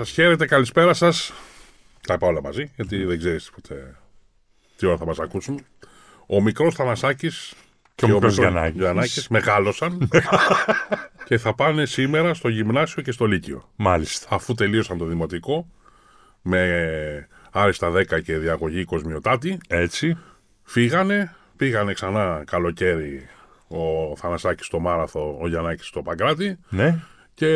Σας χαίρετε, καλησπέρα σας. Τα είπα όλα μαζί, γιατί ναι. δεν ξέρεις ποτέ τι ώρα θα μας ακούσουν. Ο μικρός Θανασάκης και, και ο μικρός Γιαννάκη μεγάλωσαν και θα πάνε σήμερα στο γυμνάσιο και στο Λύκειο. Μάλιστα. Αφού τελείωσαν το δημοτικό με άριστα 10 και διαγωγή κοσμιωτάτη. Έτσι. Φύγανε, πήγανε ξανά καλοκαίρι ο Θανασάκης στο Μάραθο, ο Γιαννάκης στο Παγκράτη. Ναι και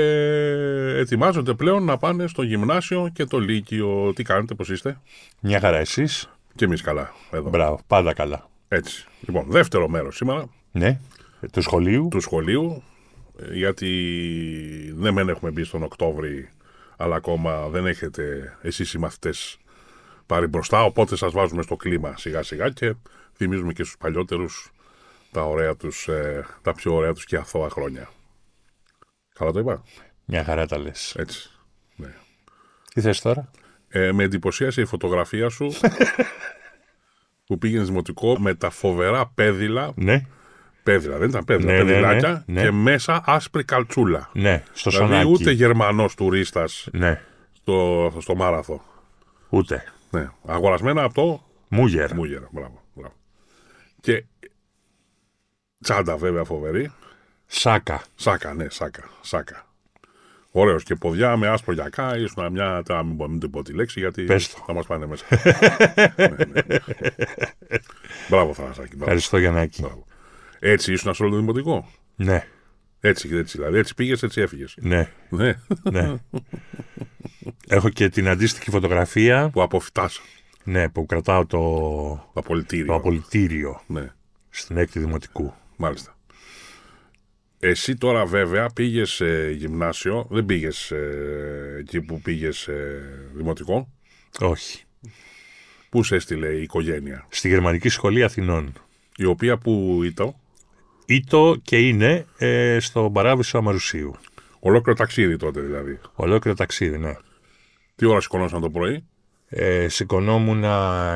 ετοιμάζονται πλέον να πάνε στο γυμνάσιο και το λύκειο. Τι κάνετε, πώς είστε. Μια χαρά, εσείς. Και εμείς καλά. Εδώ. Μπράβο, πάντα καλά. Έτσι. Λοιπόν, δεύτερο μέρος σήμερα. Ναι. Ε, του σχολείου. Του σχολείου. Ε, γιατί δεν ναι, μεν έχουμε μπει στον Οκτώβρη, αλλά ακόμα δεν έχετε εσείς οι μαθητές πάρει μπροστά. Οπότε σας βάζουμε στο κλίμα σιγά-σιγά και θυμίζουμε και στους παλιότερους τα, ωραία τους, ε, τα πιο ωραία τους και αθώα χρόνια. Μια χαρά τα λες. Έτσι. Ναι. Τι θες τώρα. Ε, με εντυπωσίασε η φωτογραφία σου που πήγαινες δημοτικό με τα φοβερά πέδιλα. Ναι. Πέδιλα, δεν ήταν πέδιλα. Ναι, ναι, ναι και μέσα άσπρη καλτσούλα. Ναι, στο δηλαδή, ούτε Γερμανός τουρίστας ναι. στο, στο μάραθο. Ούτε. Ναι. Αγορασμένα από το. Μούγερ. Μούγερ, μπράβο. μπράβο. Και τσάντα βέβαια φοβερή. Σάκα. Σάκα, ναι, σάκα. σάκα. Ωραίος και ποδιά με άσπρο γιακά, ήσουν μια. Τα, μην, μην το πω τη λέξη γιατί Πες το. θα μας πάνε μέσα. Ναι, ναι, ναι, Μπράβο, Θανασάκη. Ευχαριστώ, Γιαννάκη. Μπράβο. Έτσι ήσουν σε όλο το δημοτικό. Ναι. Έτσι, έτσι δηλαδή. Έτσι πήγες, έτσι έφυγες. Ναι. ναι. ναι. Έχω και την αντίστοιχη φωτογραφία. Που αποφυτά. Ναι, που κρατάω το. Το απολυτήριο. Το απολυτήριο. Ναι. Στην έκτη δημοτικού. Μάλιστα. Εσύ τώρα βέβαια πήγες ε, γυμνάσιο, δεν πήγες ε, εκεί που πήγες ε, δημοτικό. Όχι. Πού σε έστειλε η οικογένεια, Στη Γερμανική Σχολή Αθηνών. Η οποία που ήταν. Ήτο και είναι ε, στο παράδεισο Αμαρουσίου. Ολόκληρο ταξίδι τότε δηλαδή. Ολόκληρο ταξίδι, ναι. Τι ώρα σηκωνόσαν το πρωί. Ε, σηκωνόμουν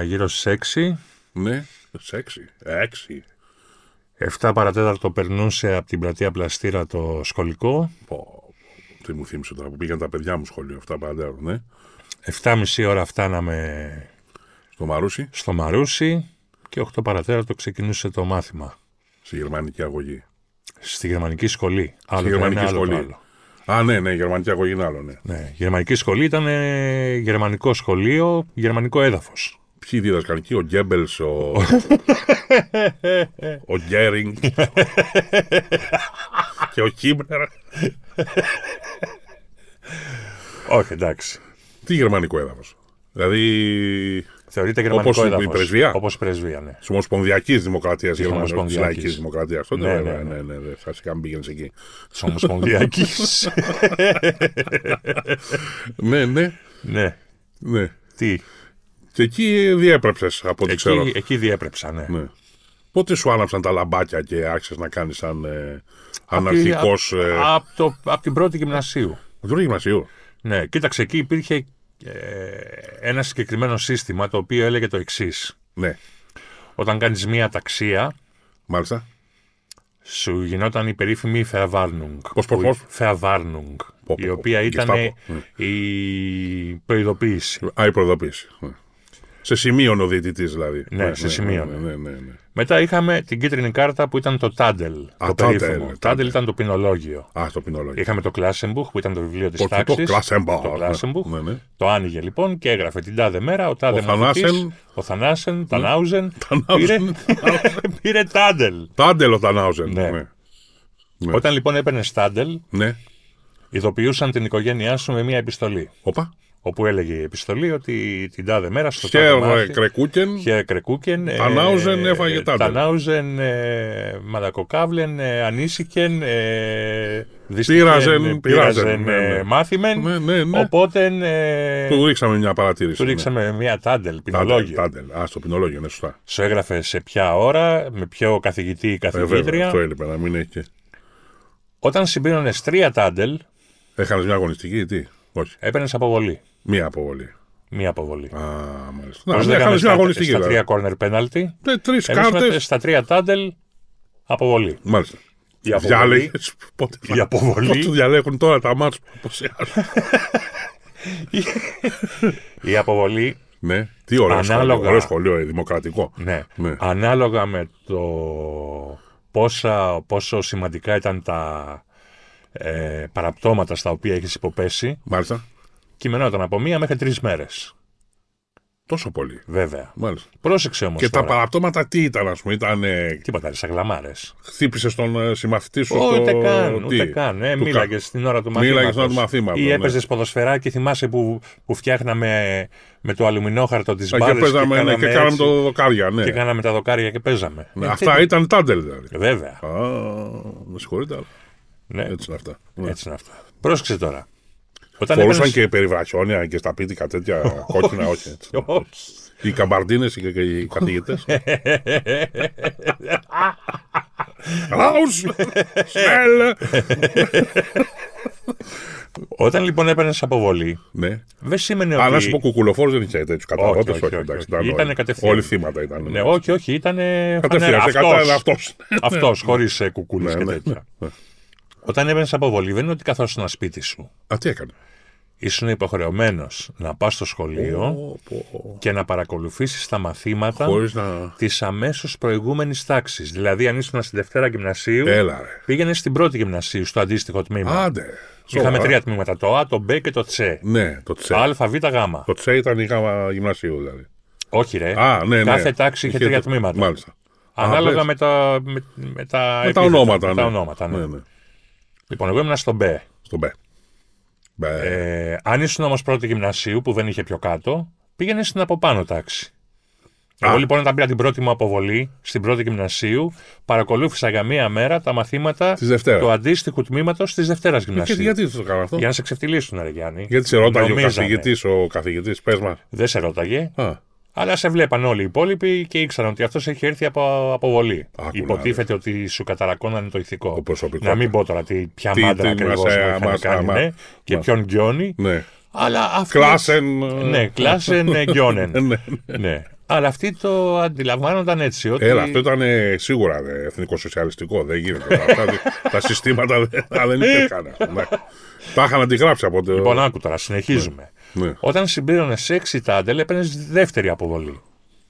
γύρω στις 6. Ναι, στις 6. 6. 7 παρατέταρτο περνούσε από την πλατεία Πλαστήρα το σχολικό. Πω, τι μου θύμισε τώρα που πήγαν τα παιδιά μου σχολείο, 7 παρατέταρτο, ναι. 7,5 ώρα φτάναμε στο Μαρούσι. στο Μαρούσι και 8 παρατέταρτο ξεκινούσε το μάθημα. Στη γερμανική αγωγή. Στη γερμανική σχολή. Άλλο Στη γερμανική σχολή. Άλλο, Α, ναι, ναι, η γερμανική αγωγή είναι άλλο, ναι. ναι. Η γερμανική σχολή ήταν γερμανικό σχολείο, γερμανικό έδαφος. Ποιοι δίδασκαν εκεί, ο Γκέμπελ, ο. ο Γκέρινγκ. και ο Χίμπνερ. Όχι, εντάξει. Τι γερμανικό έδαφος. Δηλαδή. Θεωρείται γερμανικό όπως έδαφος. η πρεσβεία. Όπως η πρεσβεία, ναι. Της Ομοσπονδιακής Δημοκρατίας. Της Ομοσπονδιακή Δημοκρατία. Δημοκρατίας. Ναι, ναι, ναι, ναι. ναι, ναι, ναι. Φασικά μην πήγαινες εκεί. Της Ομοσπονδιακής. ναι, ναι. Ναι. Ναι. Τι εκεί διέπρεψες από ό,τι ξέρω. Εκεί διέπρεψα, ναι. ναι. Πότε σου άναψαν τα λαμπάκια και άρχισες να κάνεις σαν ε, αναρχικό. Από ε, την πρώτη γυμνασίου. Από την πρώτη γυμνασίου. Ναι, κοίταξε, εκεί υπήρχε ε, ένα συγκεκριμένο σύστημα το οποίο έλεγε το εξής. Ναι. Όταν κάνεις μία ταξία. Μάλιστα. Σου γινόταν η περίφημη Φεαβάρνουγκ. Πώ, πώ, Φεαβάρνουγκ, Η οποία ήταν ναι. η προειδοποίηση. Α, η προειδοποίηση. Ναι. Σε σημείο ο διαιτητής δηλαδή. Ναι, ναι σε ναι ναι, ναι, ναι, Μετά είχαμε την κίτρινη κάρτα που ήταν το Τάντελ. Α, το περίφημο. Τάντελ ήταν το ποινολόγιο. Α, το ποινολόγιο. Είχαμε το Κλάσεμπουχ που ήταν το βιβλίο της τάξη. Το Κλάσεμπουχ. Το, το άνοιγε λοιπόν και έγραφε την τάδε μέρα. Ο τάδε ο Θανάσεν. Ο Θανάσεν, Τανάουζεν. Πήρε Τάντελ. Τάντελ ο Τανάουζεν. Όταν λοιπόν έπαιρνες Τάντελ, ειδοποιούσαν την οικογένειά σου με μία επιστολή. Όπα όπου έλεγε η επιστολή ότι την τάδε μέρα στο Χέρ Κρεκούκεν, Χέρ Κρεκούκεν ε, Τανάουζεν ε, έφαγε τάδε. Τανάουζεν, ε, Μαλακοκάβλεν, ε, Ανίσικεν, ε, Πήραζεν, ε, πήραζεν, ναι, ναι, μάθημεν, ναι, ναι, ναι. οπότε... Ε, του ρίξαμε μια παρατήρηση. Του ναι. ρίξαμε μια τάντελ, πινολόγιο. Τάντελ, τάντελ, α, το πινολόγιο, ναι, σωστά. Σου έγραφε σε ποια ώρα, με ποιο καθηγητή ή καθηγήτρια. Ε, βέβαια, αυτό έλειπε, να μην έχει Όταν συμπλήρωνες τρία τάντελ... Έχανες μια αγωνιστική τι, όχι. Έπαιρνες αποβολή. Μία αποβολή. Μία αποβολή. Α, μάλιστα. να, μια στα, στα τρία corner penalty. Ναι, τρεις κάρτες. Στα τρία τάντελ αποβολή. Μάλιστα. Η αποβολή. Πότε, η αποβολή. Πότε διαλέγουν τώρα τα μάτια που Η αποβολή. Ναι. Τι ωραίο ανάλογα... σχολείο, ε, δημοκρατικό. Ναι. ναι. Ανάλογα με το πόσα, πόσο σημαντικά ήταν τα ε, παραπτώματα στα οποία έχεις υποπέσει. Μάλιστα κειμενόταν από μία μέχρι τρεις μέρες. Τόσο πολύ. Βέβαια. Μάλιστα. Πρόσεξε όμως. Και τώρα. τα παραπτώματα τι ήταν, ας πούμε. Ήταν. Τίποτα, σαν γλαμάρες. Χτύπησες τον ε, συμμαθητή σου. Ούτε το... καν. Ούτε καν. Ε, μίλαγες στην ώρα του μαθήματος. Μίλαγες στην ώρα του μαθήματος. Ή ναι. έπαιζες ποδοσφαιρά και θυμάσαι που, που φτιάχναμε με το αλουμινόχαρτο της μπάλα. Και παίζαμε και, ναι, και κάναμε το δοκάρια. Ναι. Και κάναμε τα δοκάρια και παίζαμε. Ναι, ε, αυτά ήταν τάντελ δηλαδή. Βέβαια. Α, με συγχωρείτε. Αλλά... Ναι. Έτσι είναι αυτά. Ναι. Έτσι είναι αυτά. Πρόσεξε τώρα. Όταν Φορούσαν και περιβραχιόνια και στα πίτικα τέτοια κόκκινα, όχι. Έτσι. Οι καμπαρντίνε και οι καθηγητές. Ράους! Σμέλ! Όταν λοιπόν έπαιρνες αποβολή, ναι. δεν σήμαινε ότι. Αν σου πω κουκουλοφόρος δεν είχε τέτοιους καταναλωτέ. Όχι, όχι, όχι, όχι. όχι, κατευθείαν. Όλοι θύματα ήταν. Ναι, όχι, όχι, ήταν. Κατευθείαν. Αυτός. Αυτός, χωρίς ε, κουκούλες ναι, και ναι, τέτοια. Ναι, όταν από βολή δεν είναι ότι στο σπίτι σου. Α, τι έκανε. Ήσουν υποχρεωμένος να πας στο σχολείο oh, oh. και να παρακολουθήσεις τα μαθήματα να... της αμέσως προηγούμενης τάξης. Δηλαδή, αν ήσουν στη Δευτέρα Γυμνασίου, πήγαινες στην πρώτη Γυμνασίου, στο αντίστοιχο τμήμα. Άντε. Είχαμε τρία τμήματα. Το Α, το Μπ και το Τσε. Ναι, το Τσε. Α, Β, Γ. Το Τσε ήταν η Γ γυμνασίου, δηλαδή. Όχι, ρε. Α, ναι, ναι. Κάθε τάξη είχε τρία τμήματα. Μάλιστα. Ανάλογα Α, με, τα, με, με, τα, με τα ονόματα. Με ναι. ναι. ναι. Ναι, Λοιπόν, εγώ ήμουν στο Μπέ. Στο Μπέ. Ε, αν ήσουν όμως πρώτη γυμνασίου που δεν είχε πιο κάτω, πήγαινε στην από πάνω τάξη. Α. Εγώ λοιπόν, όταν πήρα την πρώτη μου αποβολή στην πρώτη γυμνασίου, παρακολούθησα για μία μέρα τα μαθήματα του αντίστοιχου τμήματος της Δευτέρας ε, Γυμνασίου. Και γιατί το έκανα αυτό. Για να σε ξεφτυλίσουν, Αργιάννη. Γιατί σε ρώταγε ο καθηγητής, ο καθηγητής, πες μας. Δεν σε ρώταγε. Α. Αλλά σε βλέπαν όλοι οι υπόλοιποι και ήξεραν ότι αυτός έχει έρθει από αποβολή. Υποτίθεται ότι σου καταρακώνανε το ηθικό. Το να μην πω τώρα τι, ποια τι, μάντρα ακριβώ ε, κάνει ναι, και ποιον γκιόνι. Ναι. Αλλά αυτοί... Κλάσεν. Ναι, ε, κλάσεν ε, γκιώνεν. Ναι, ναι. ναι, Αλλά αυτοί το αντιλαμβάνονταν έτσι. Ότι... Έλα, αυτό ήταν σίγουρα εθνικοσοσιαλιστικό. Δεν γίνεται. τα, τα συστήματα δεν, δεν υπήρχαν. Τα είχαν αντιγράψει από το. Λοιπόν, άκου τώρα, συνεχίζουμε. Ναι. Όταν συμπλήρωνες 6 τάντελ, έπαιρνες δεύτερη αποβολή.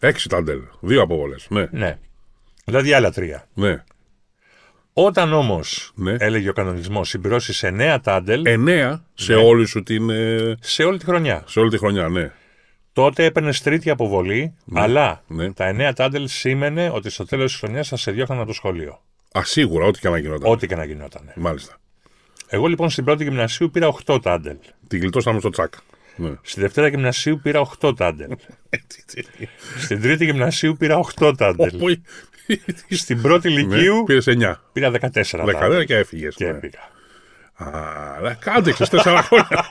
6 τάντελ. Δύο αποβολές. Ναι. ναι. Δηλαδή άλλα τρία. Ναι. Όταν όμως, ναι. έλεγε ο κανονισμός, συμπληρώσεις 9 τάντελ. 9 σε ναι. όλη σου την. Ε, σε όλη τη χρονιά. Σε όλη τη χρονιά, ναι. Τότε έπαιρνες τρίτη αποβολή, ναι. αλλά ναι. τα 9 τάντελ σήμαινε ότι στο τέλος της χρονιάς θα σε διώχναν από το σχολείο. Α, σίγουρα, ό,τι και να γινόταν. Ό,τι και να γινόταν. Μάλιστα. Εγώ λοιπόν στην πρώτη γυμνασίου πήρα 8 τάντελ. Την γλιτώσαμε στο τσακ. Ναι. Στη Δευτέρα Γυμνασίου πήρα 8 τάντελ. Στην Τρίτη Γυμνασίου πήρα 8 τάντελ. Στην πρώτη Ναι, πήρες 9. Πήρα 14. 14 και έφυγες. Και ναι. έφυγα. Αλλά κάντεξε τέσσερα χρόνια.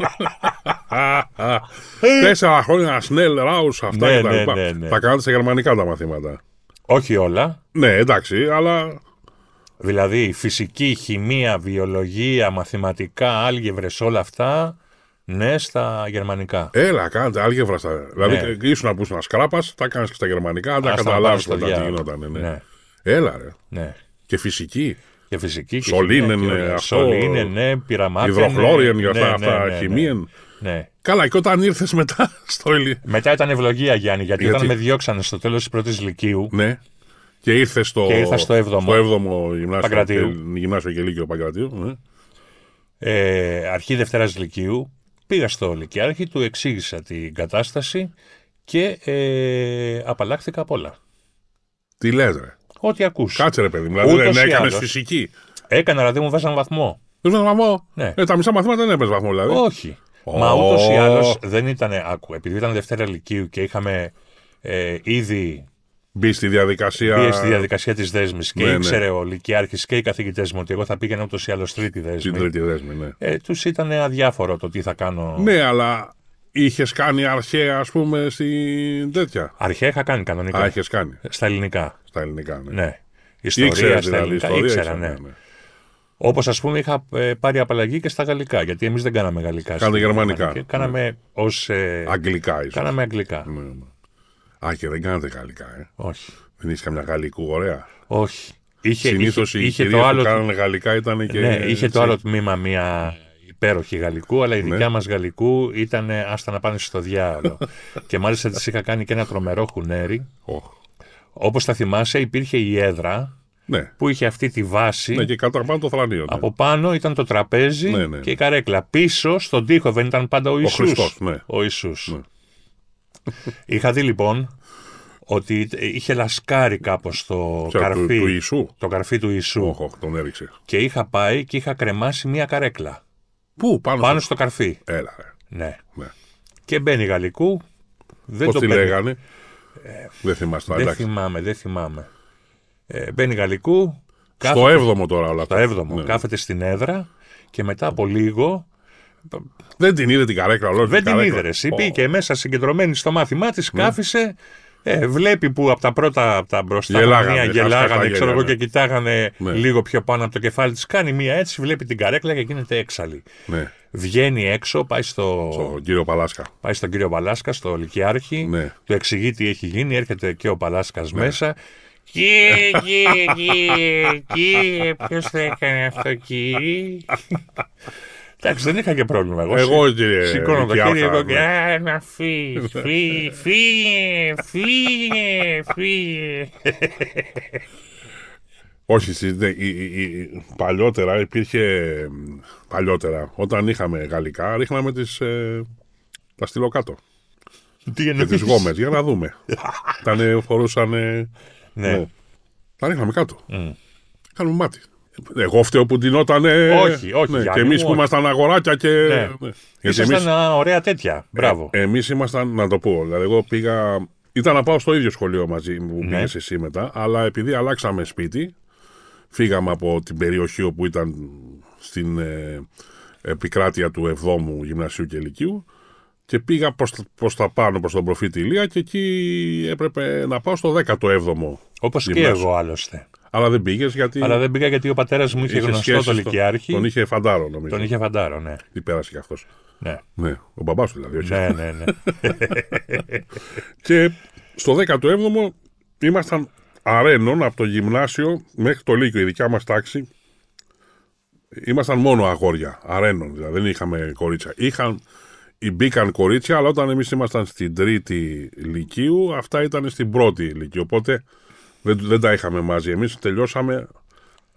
Τέσσερα χρόνια Σνέλ, Ράους, αυτά ναι, και τα ναι, λοιπά. Τα κάνατε σε γερμανικά τα μαθήματα. Όχι όλα. Ναι, εντάξει, αλλά. Δηλαδή φυσική, χημεία, βιολογία, μαθηματικά, άλγευρες, όλα αυτά ναι, στα γερμανικά. Έλα, κάνετε άλγευρα στα. Δηλαδή, ναι. Δηλαδή, ήσουν να πούσουν σκράπα, τα κάνεις και στα γερμανικά, αν τα καταλάβει μετά τι γινόταν. Ναι. ναι. Έλα, ρε. Ναι. Και φυσική. Και φυσική. Σολίνεν, ε, ναι, αυτό. Σολίνεν, ναι, πειραμάτια. Υδροχλώριεν, για αυτά, ναι, αυτά ναι, ναι, χημίεν. Ναι. Καλά, και όταν ήρθες μετά στο Ηλί. Μετά ήταν ευλογία, Γιάννη, γιατί, γιατί... όταν με διώξανε στο τέλος της πρώτης Λυκείου. Ναι. Και ήρθες στο, και ο στο 7ο γυμνάσιο, γυμνάσιο και Λύκειο Παγκρατίου. Ναι. Ε, αρχή Δευτέρας Λυκείου Πήγα στο Λυκιάρχη, του εξήγησα την κατάσταση και ε, απαλλάχθηκα απ' όλα. Τι λες ρε. Ό,τι ακούς. Κάτσε ρε παιδί μου, δηλαδή δεν έκανε φυσική. Έκανα, δηλαδή μου βάζαν βαθμό. Δεν βάζαν βαθμό. Ναι. Ε, τα μισά μαθήματα δεν έπαιζε βαθμό, δηλαδή. Όχι. Μα ούτως ή άλλως δεν ήταν. Άκου, επειδή ήταν Δευτέρα Λυκείου και είχαμε ε, ήδη Μπει στη διαδικασία. Μπει στη διαδικασία της δέσμης. Ναι, και ήξερε ναι. όλοι, και οι άρχισε και οι καθηγητές μου, ότι εγώ θα πήγαινα ούτως ή άλλως τρίτη δέσμη. Την τρίτη δέσμη, ναι. Ε, τους ήταν αδιάφορο το τι θα κάνω. Ναι, αλλά είχες κάνει αρχαία, ας πούμε, στην τέτοια. Αρχαία είχα κάνει κανονικά. Α, κάνει. Στα ελληνικά. Στα ελληνικά, ναι. ναι. Ιστορία, ήξερες, στα δηλαδή, ελληνικά. ήξερα, ναι. ναι, ναι. Όπως ας πούμε είχα ε, πάρει απαλλαγή και στα γαλλικά, γιατί εμείς δεν κάναμε γαλλικά. Κάναμε γερμανικά. Κάναμε ως. Ε, αγγλικά, ίσως. Κάναμε αγγλικά. Α, και δεν κάνατε γαλλικά, ε. Όχι. Δεν είσαι καμιά γαλλικού, ωραία. Όχι. Είχε, Συνήθως οι είχε το άλλο... που κάνανε γαλλικά ήταν και. Ναι, είχε το άλλο τμήμα μία υπέροχη γαλλικού, αλλά η ναι. δικιά μας γαλλικού ήταν άστα να πάνε στο διάλογο. και μάλιστα της είχα κάνει και ένα τρομερό χουνέρι. Oh. Όπως θα θυμάσαι, υπήρχε η έδρα ναι. που είχε αυτή τη βάση. Ναι, και κάτω από πάνω το θρανίο. Ναι. Από πάνω ήταν το τραπέζι ναι, ναι. και η καρέκλα. Πίσω στον τοίχο δεν ήταν πάντα ο Ισού. Ο, Ναι. ο Είχα δει λοιπόν ότι είχε λασκάρει κάπως το, καρφί, του, του το καρφί του Ισού. Όχο, τον έριξε. Και είχα πάει και είχα κρεμάσει μία καρέκλα. Πού, πάνω, πάνω στο... στο καρφί. Έλα. Ε. Ναι. ναι. Και μπαίνει γαλλικού. Δεν Πώς το τη λέγανε. Ε, δεν θυμάστε, Δεν θυμάμαι, δεν θυμάμαι. Ε, μπαίνει γαλλικού. Κάθεται, στο έβδομο τώρα όλα αυτά. Στο έβδομο. Ναι. Κάθεται στην έδρα και μετά από λίγο δεν την είδε την καρέκλα ολόκληρη. Δεν την, είδε. Εσύ πήγε μέσα συγκεντρωμένη στο μάθημά της, mm. Ναι. Ε, βλέπει που από τα πρώτα τα μπροστά γελάγανε, μία γελάγανε, ξέρω εγώ, και κοιτάγανε ναι. λίγο πιο πάνω από το κεφάλι της. Κάνει μία έτσι, βλέπει την καρέκλα και γίνεται έξαλλη. Ναι. Βγαίνει έξω, πάει στο. Στον κύριο Παλάσκα. Πάει στον κύριο Παλάσκα, στο Λυκειάρχη. Ναι. Του εξηγεί τι έχει γίνει, έρχεται και ο Παλάσκας ναι. μέσα. Κύριε, κύριε, κύριε, κύριε, ποιο θα έκανε αυτό, κύριε. Εντάξει, δεν είχα και πρόβλημα. Εγώ, εγώ κύριε. Σηκώνω το χέρι εγώ και. Ένα φύγε, φύγε, φύγε, Όχι, παλιότερα υπήρχε. Παλιότερα, όταν είχαμε γαλλικά, ρίχναμε τις. Ε, τα στείλω κάτω. Τι με τι γόμες, για να δούμε. φορούσαν... Ναι. ναι. Τα ρίχναμε κάτω. Κάνουμε μάτι. Εγώ φταίω που ντυνότανε Όχι, όχι. Ναι, και εμείς που ήμασταν αγοράκια και. Ναι. ναι. Ήσασταν ωραία τέτοια. Ε, Μπράβο. Ε, εμείς ήμασταν, να το πω. Δηλαδή, εγώ πήγα. Ήταν να πάω στο ίδιο σχολείο μαζί μου που ναι. πήγες εσύ μετά, αλλά επειδή αλλάξαμε σπίτι, φύγαμε από την περιοχή όπου ήταν στην ε, επικράτεια του 7ου Γυμνασίου και Λυκείου και πήγα προς, τα πάνω, προς τον προφήτη Ηλία και εκεί έπρεπε να πάω στο 17ο Όπως και εγώ άλλωστε. Αλλά δεν πήγες γιατί. πήγα γιατί ο πατέρας μου είχε, είχες γνωστό το Λυκειάρχη. Τον είχε φαντάρο, νομίζω. Τον είχε φαντάρο, ναι. Τι πέρασε κι αυτός. Ναι. ναι. Ο μπαμπάς του δηλαδή. Ναι, ναι, ναι. και στο 17ο ήμασταν αρένων από το γυμνάσιο μέχρι το Λύκειο, η δικιά μας τάξη. Ήμασταν μόνο αγόρια, αρένων, δηλαδή δεν είχαμε κορίτσια. Είχαν, μπήκαν κορίτσια, αλλά όταν εμείς ήμασταν στην τρίτη Λυκείου, αυτά ήταν στην πρώτη Λυκείου. Οπότε δεν, δεν τα είχαμε μαζί. Εμείς τελειώσαμε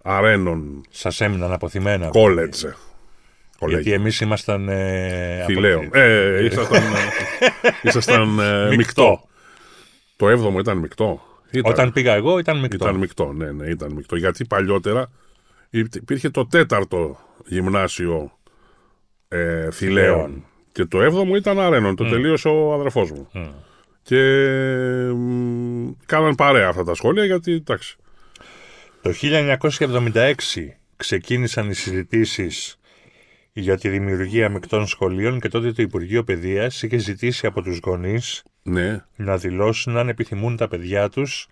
αρένων. Σας έμειναν αποθυμένα. Κόλετσε. Γιατί εμείς ήμασταν. Ε, Φιλέο. Ε, ε, ήσασταν. Ε, ήσασταν ε, μεικτό. Το 7ο ήταν μεικτό. Ήταν. Όταν πήγα εγώ ήταν μεικτό. Ήταν μεικτό, ναι, ναι, ήταν μεικτό. Γιατί παλιότερα υπήρχε το τέταρτο γυμνάσιο ε, Φιλέων. Και το 7ο ήταν αρένων. Το mm. τελείωσε ο αδερφός μου. Mm. Και κάναν παρέα αυτά τα σχόλια γιατί εντάξει. Το 1976 ξεκίνησαν οι συζητήσεις για τη δημιουργία μεικτών σχολείων και τότε το Υπουργείο Παιδείας είχε ζητήσει από τους γονείς ναι. να δηλώσουν αν επιθυμούν τα παιδιά τους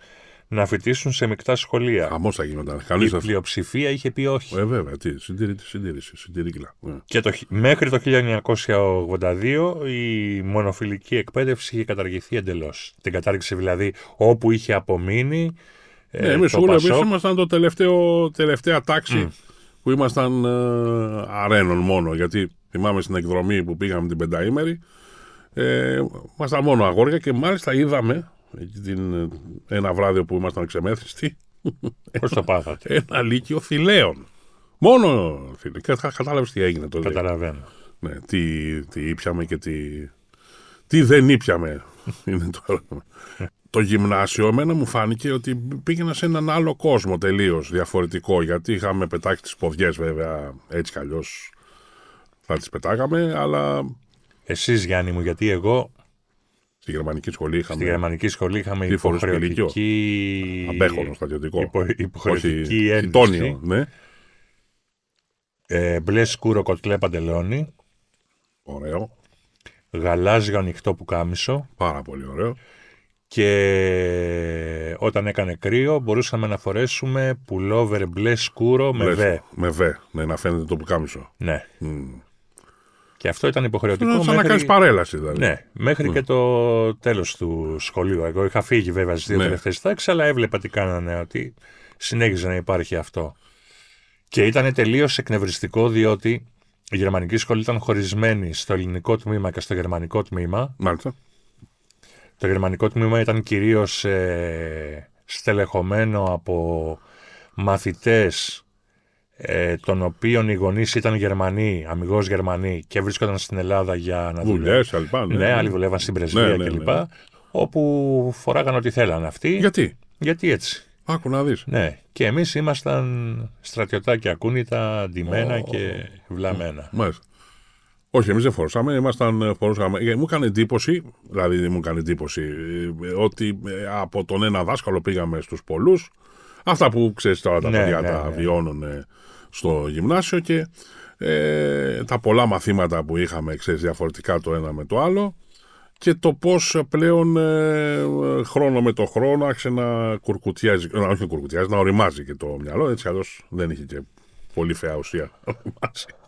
να φοιτήσουν σε μεικτά σχολεία. Χαμός θα γινόταν. Η πλειοψηφία είχε πει όχι. Ε, βέβαια, τι, συντήρηση, συντήρηση, ε. Και το, μέχρι το 1982 η μονοφιλική εκπαίδευση είχε καταργηθεί εντελώς. Την κατάργηση δηλαδή όπου είχε απομείνει. Ναι, ε, εμείς ήμασταν το τελευταίο, τελευταία τάξη που ήμασταν ε, αρένων μόνο. Γιατί θυμάμαι στην εκδρομή που πήγαμε την πενταήμερη, ε, ήμασταν μόνο αγόρια και μάλιστα είδαμε την, ε, ένα βράδυ που ήμασταν ξεμέθριστοι. Πώς το πάθατε. Ένα λύκειο θηλαίων. Μόνο θηλαίων. Κατάλαβες τι έγινε τότε. Καταλαβαίνω. Ναι, τι, τι ήπιαμε και τι, τι δεν ήπιαμε. είναι το το γυμνάσιο εμένα μου φάνηκε ότι πήγαινα σε έναν άλλο κόσμο τελείως διαφορετικό. Γιατί είχαμε πετάξει τις ποδιές, βέβαια, έτσι κι αλλιώς θα τις πετάγαμε, αλλά. Εσείς Γιάννη μου, γιατί εγώ Στη γερμανική σχολή είχαμε. Στη γερμανική σχολή είχαμε υποχρεωτική. Αμπέχονο στρατιωτικό. Υπο, υποχρεωτική ένταση. ναι. Ε, μπλε σκούρο κοτλέ παντελόνι. Ωραίο. Γαλάζιο ανοιχτό πουκάμισο. Πάρα πολύ ωραίο. Και όταν έκανε κρύο μπορούσαμε να φορέσουμε πουλόβερ μπλε σκούρο με βέ. Με βέ, ναι, να φαίνεται το πουκάμισο. Ναι αυτό ήταν υποχρεωτικό. Ε, μέχρι... να κάνεις παρέλαση, δηλαδή. Ναι, μέχρι mm. και το τέλος του σχολείου. Εγώ είχα φύγει βέβαια στις δύο ναι. τελευταίες τάξεις, αλλά έβλεπα τι κάνανε, ότι συνέχιζε να υπάρχει αυτό. Και ήταν τελείως εκνευριστικό, διότι η γερμανική σχολή ήταν χωρισμένη στο ελληνικό τμήμα και στο γερμανικό τμήμα. Μάλιστα. Το γερμανικό τμήμα ήταν κυρίως ε, στελεχωμένο από μαθητές ε, των οποίων οι γονείς ήταν Γερμανοί, αμυγός Γερμανοί και βρίσκονταν στην Ελλάδα για να δουλεύουν. Βουλέ, ναι, ναι, άλλοι δουλεύαν στην Πρεσβεία ναι, ναι, κλπ. Ναι, ναι. όπου φοράγαν ό,τι θέλανε αυτοί. Γιατί? Γιατί έτσι. Άκου να δεις. Ναι. Και εμείς ήμασταν στρατιωτάκια ακούνητα, ντυμένα και βλαμμένα. Μάλιστα. Όχι, εμείς δεν φορούσαμε, ήμασταν, ε, φορούσαμε. Ε, μου έκανε εντύπωση, δηλαδή μου έκανε εντύπωση, ε, ότι από τον ένα δάσκαλο πήγαμε στους πολλούς. Αυτά που ξέρεις τώρα τα ναι, παιδιά τα ναι. βιώνουν στο γυμνάσιο και ε, τα πολλά μαθήματα που είχαμε, ξέρεις, διαφορετικά το ένα με το άλλο και το πώς πλέον ε, χρόνο με το χρόνο άρχισε να κουρκουτιάζει, να, όχι κουρκουτιάζει, να οριμάζει και το μυαλό, έτσι αλλιώς δεν είχε και πολύ φαιά ουσία.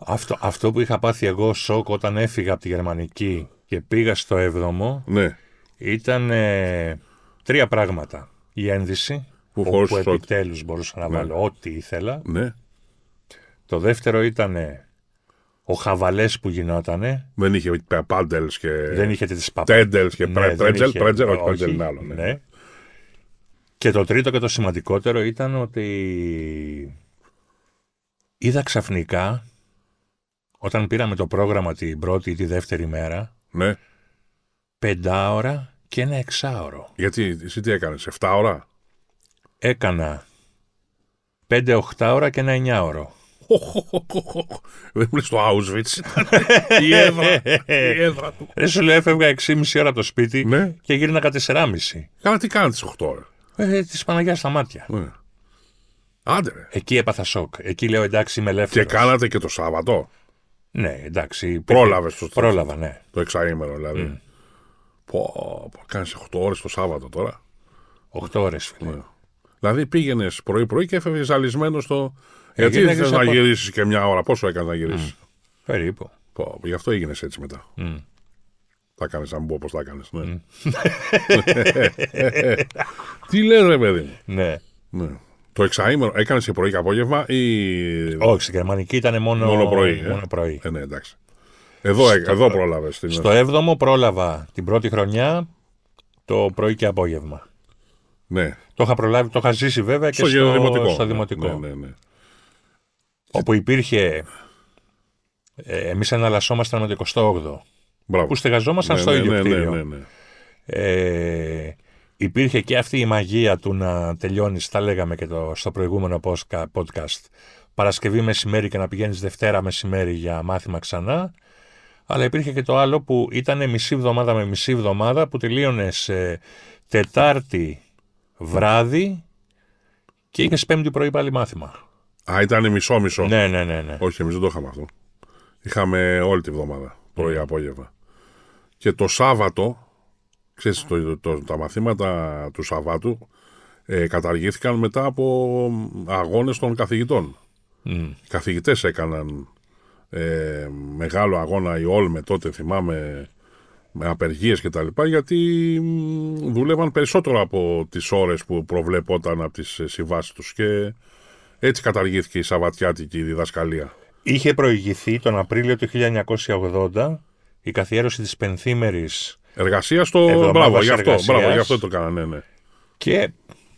αυτό, αυτό που είχα πάθει εγώ σοκ όταν έφυγα από τη Γερμανική και πήγα στο 7 ναι. ήταν ε, τρία πράγματα. Η ένδυση, που όπου επιτέλους μπορούσα να ναι. βάλω ό,τι ήθελα. Ναι. Το δεύτερο ήταν ο χαβαλές που γινότανε. Δεν είχε πάντελ και. Δεν είχε τις και ναι, πρέτζελ. Πρέτζελ, όχι, πρέτζελ είναι άλλο. Ναι. ναι. Και το τρίτο και το σημαντικότερο ήταν ότι είδα ξαφνικά όταν πήραμε το πρόγραμμα την πρώτη ή τη δεύτερη μέρα. Ναι. ώρα και ένα εξάωρο. Γιατί, εσύ τι έκανες, 7 ώρα. πέντε οχτά ώρα και ένα 9 δεν μου λε το Auschwitz. η έδρα, η του. Δεν σου λέω, έφευγα 6,5 ώρα από το σπίτι και γύρινα 4,5. Καλά, τι κάνω τι 8 ώρα. Ε, της Παναγία στα μάτια. Άντε, ρε. Εκεί έπαθα σοκ. Εκεί λέω εντάξει είμαι ελεύθερος. Και κάνατε και το Σάββατο. Ναι, εντάξει. Πρόλαβες το Πρόλαβα, ναι. Το εξαήμερο δηλαδή. Πω, κάνει 8 ώρες το Σάββατο τώρα. 8 ώρες, φίλε. Δηλαδή πήγαινες πρωί-πρωί και έφευγες ζαλισμένος στο, γιατί δεν να γυρίσεις και μια ώρα, πόσο έκανες να γυρίσεις. Περίπου. Πω, γι' αυτό έγινες έτσι μετά. Θα κάνεις να αν πω πώ θα έκανε. Ναι. Τι λες, ρε παιδί μου. Ναι. ναι. Το εξαήμερο έκανες σε πρωί και απόγευμα ή. Όχι, στην γερμανική ήταν μόνο, πρωί. Ε? Ε, ναι, εντάξει. Εδώ, στο... εδώ πρόλαβες. Στο 7ο πρόλαβα την πρώτη χρονιά το πρωί και απόγευμα. Ναι. Το είχα προλάβει, το είχα ζήσει βέβαια και στο, στο δημοτικό. Στο δημοτικό. ναι, ναι. ναι. Όπου υπήρχε. Ε, Εμείς εναλλασσόμασταν με το 28ο. Που στεγαζόμασταν ναι, στο ναι, ίδιο Ναι, ναι, ναι, ναι. Ε, υπήρχε και αυτή η μαγεία του να τελειωνει τα λέγαμε και το, στο προηγούμενο podcast, Παρασκευή μεσημέρι και να πηγαίνεις Δευτέρα μεσημέρι για μάθημα ξανά, αλλά υπήρχε και το άλλο που ήταν μισή εβδομάδα με μισή εβδομάδα που σε Τετάρτη βράδυ και είχες πέμπτη πρωί πάλι μάθημα. Α, ήταν μισό-μισό. Ναι, ναι, ναι, ναι. Όχι, εμείς δεν το είχαμε αυτό. Είχαμε όλη τη βδομάδα, πρωί-απόγευμα. Ναι. Και το Σάββατο, ξέρεις, το, τα μαθήματα του Σαββάτου ε, καταργήθηκαν μετά από αγώνες των καθηγητών. Mm. Οι καθηγητές έκαναν ε, μεγάλο αγώνα η Όλμε τότε, θυμάμαι, με απεργίες και τα γιατί δούλευαν περισσότερο από τις ώρες που προβλεπόταν από τις ε, συμβάσεις τους. και έτσι καταργήθηκε η Σαββατιάτικη διδασκαλία. Είχε προηγηθεί τον Απρίλιο του 1980 η καθιέρωση της πενθήμερης Εργασίας στο. Μπράβο, γι' αυτό, μπράβο, γι αυτό το έκαναν. Ναι, ναι. Και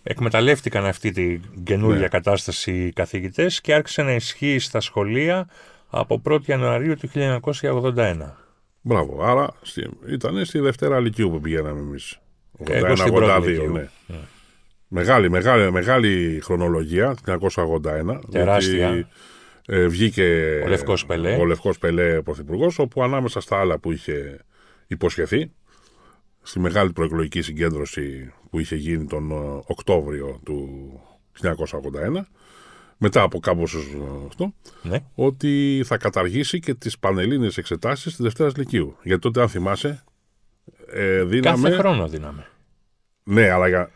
εκμεταλλεύτηκαν αυτή την καινούργια ναι. κατάσταση οι καθηγητές και άρχισε να ισχύει στα σχολεία από 1η Ιανουαρίου του 1981. Μπράβο, άρα ήταν στη Δευτέρα Λυκειού που πηγαίναμε εμείς. Εγώ στην ναι. ναι. Μεγάλη, μεγάλη, μεγάλη χρονολογία, 1981. Τεράστια. Ε, βγήκε ο Λευκός Πελέ, ο Πελέ Πρωθυπουργός, όπου ανάμεσα στα άλλα που είχε υποσχεθεί, στη μεγάλη προεκλογική συγκέντρωση που είχε γίνει τον ε, Οκτώβριο του 1981, μετά από κάπως αυτό, ναι. ότι θα καταργήσει και τις πανελλήνιες εξετάσεις της Δευτέρας Λυκείου. Γιατί τότε, αν θυμάσαι, ε, δίναμε... Κάθε χρόνο δίναμε. Ναι, αλλά για,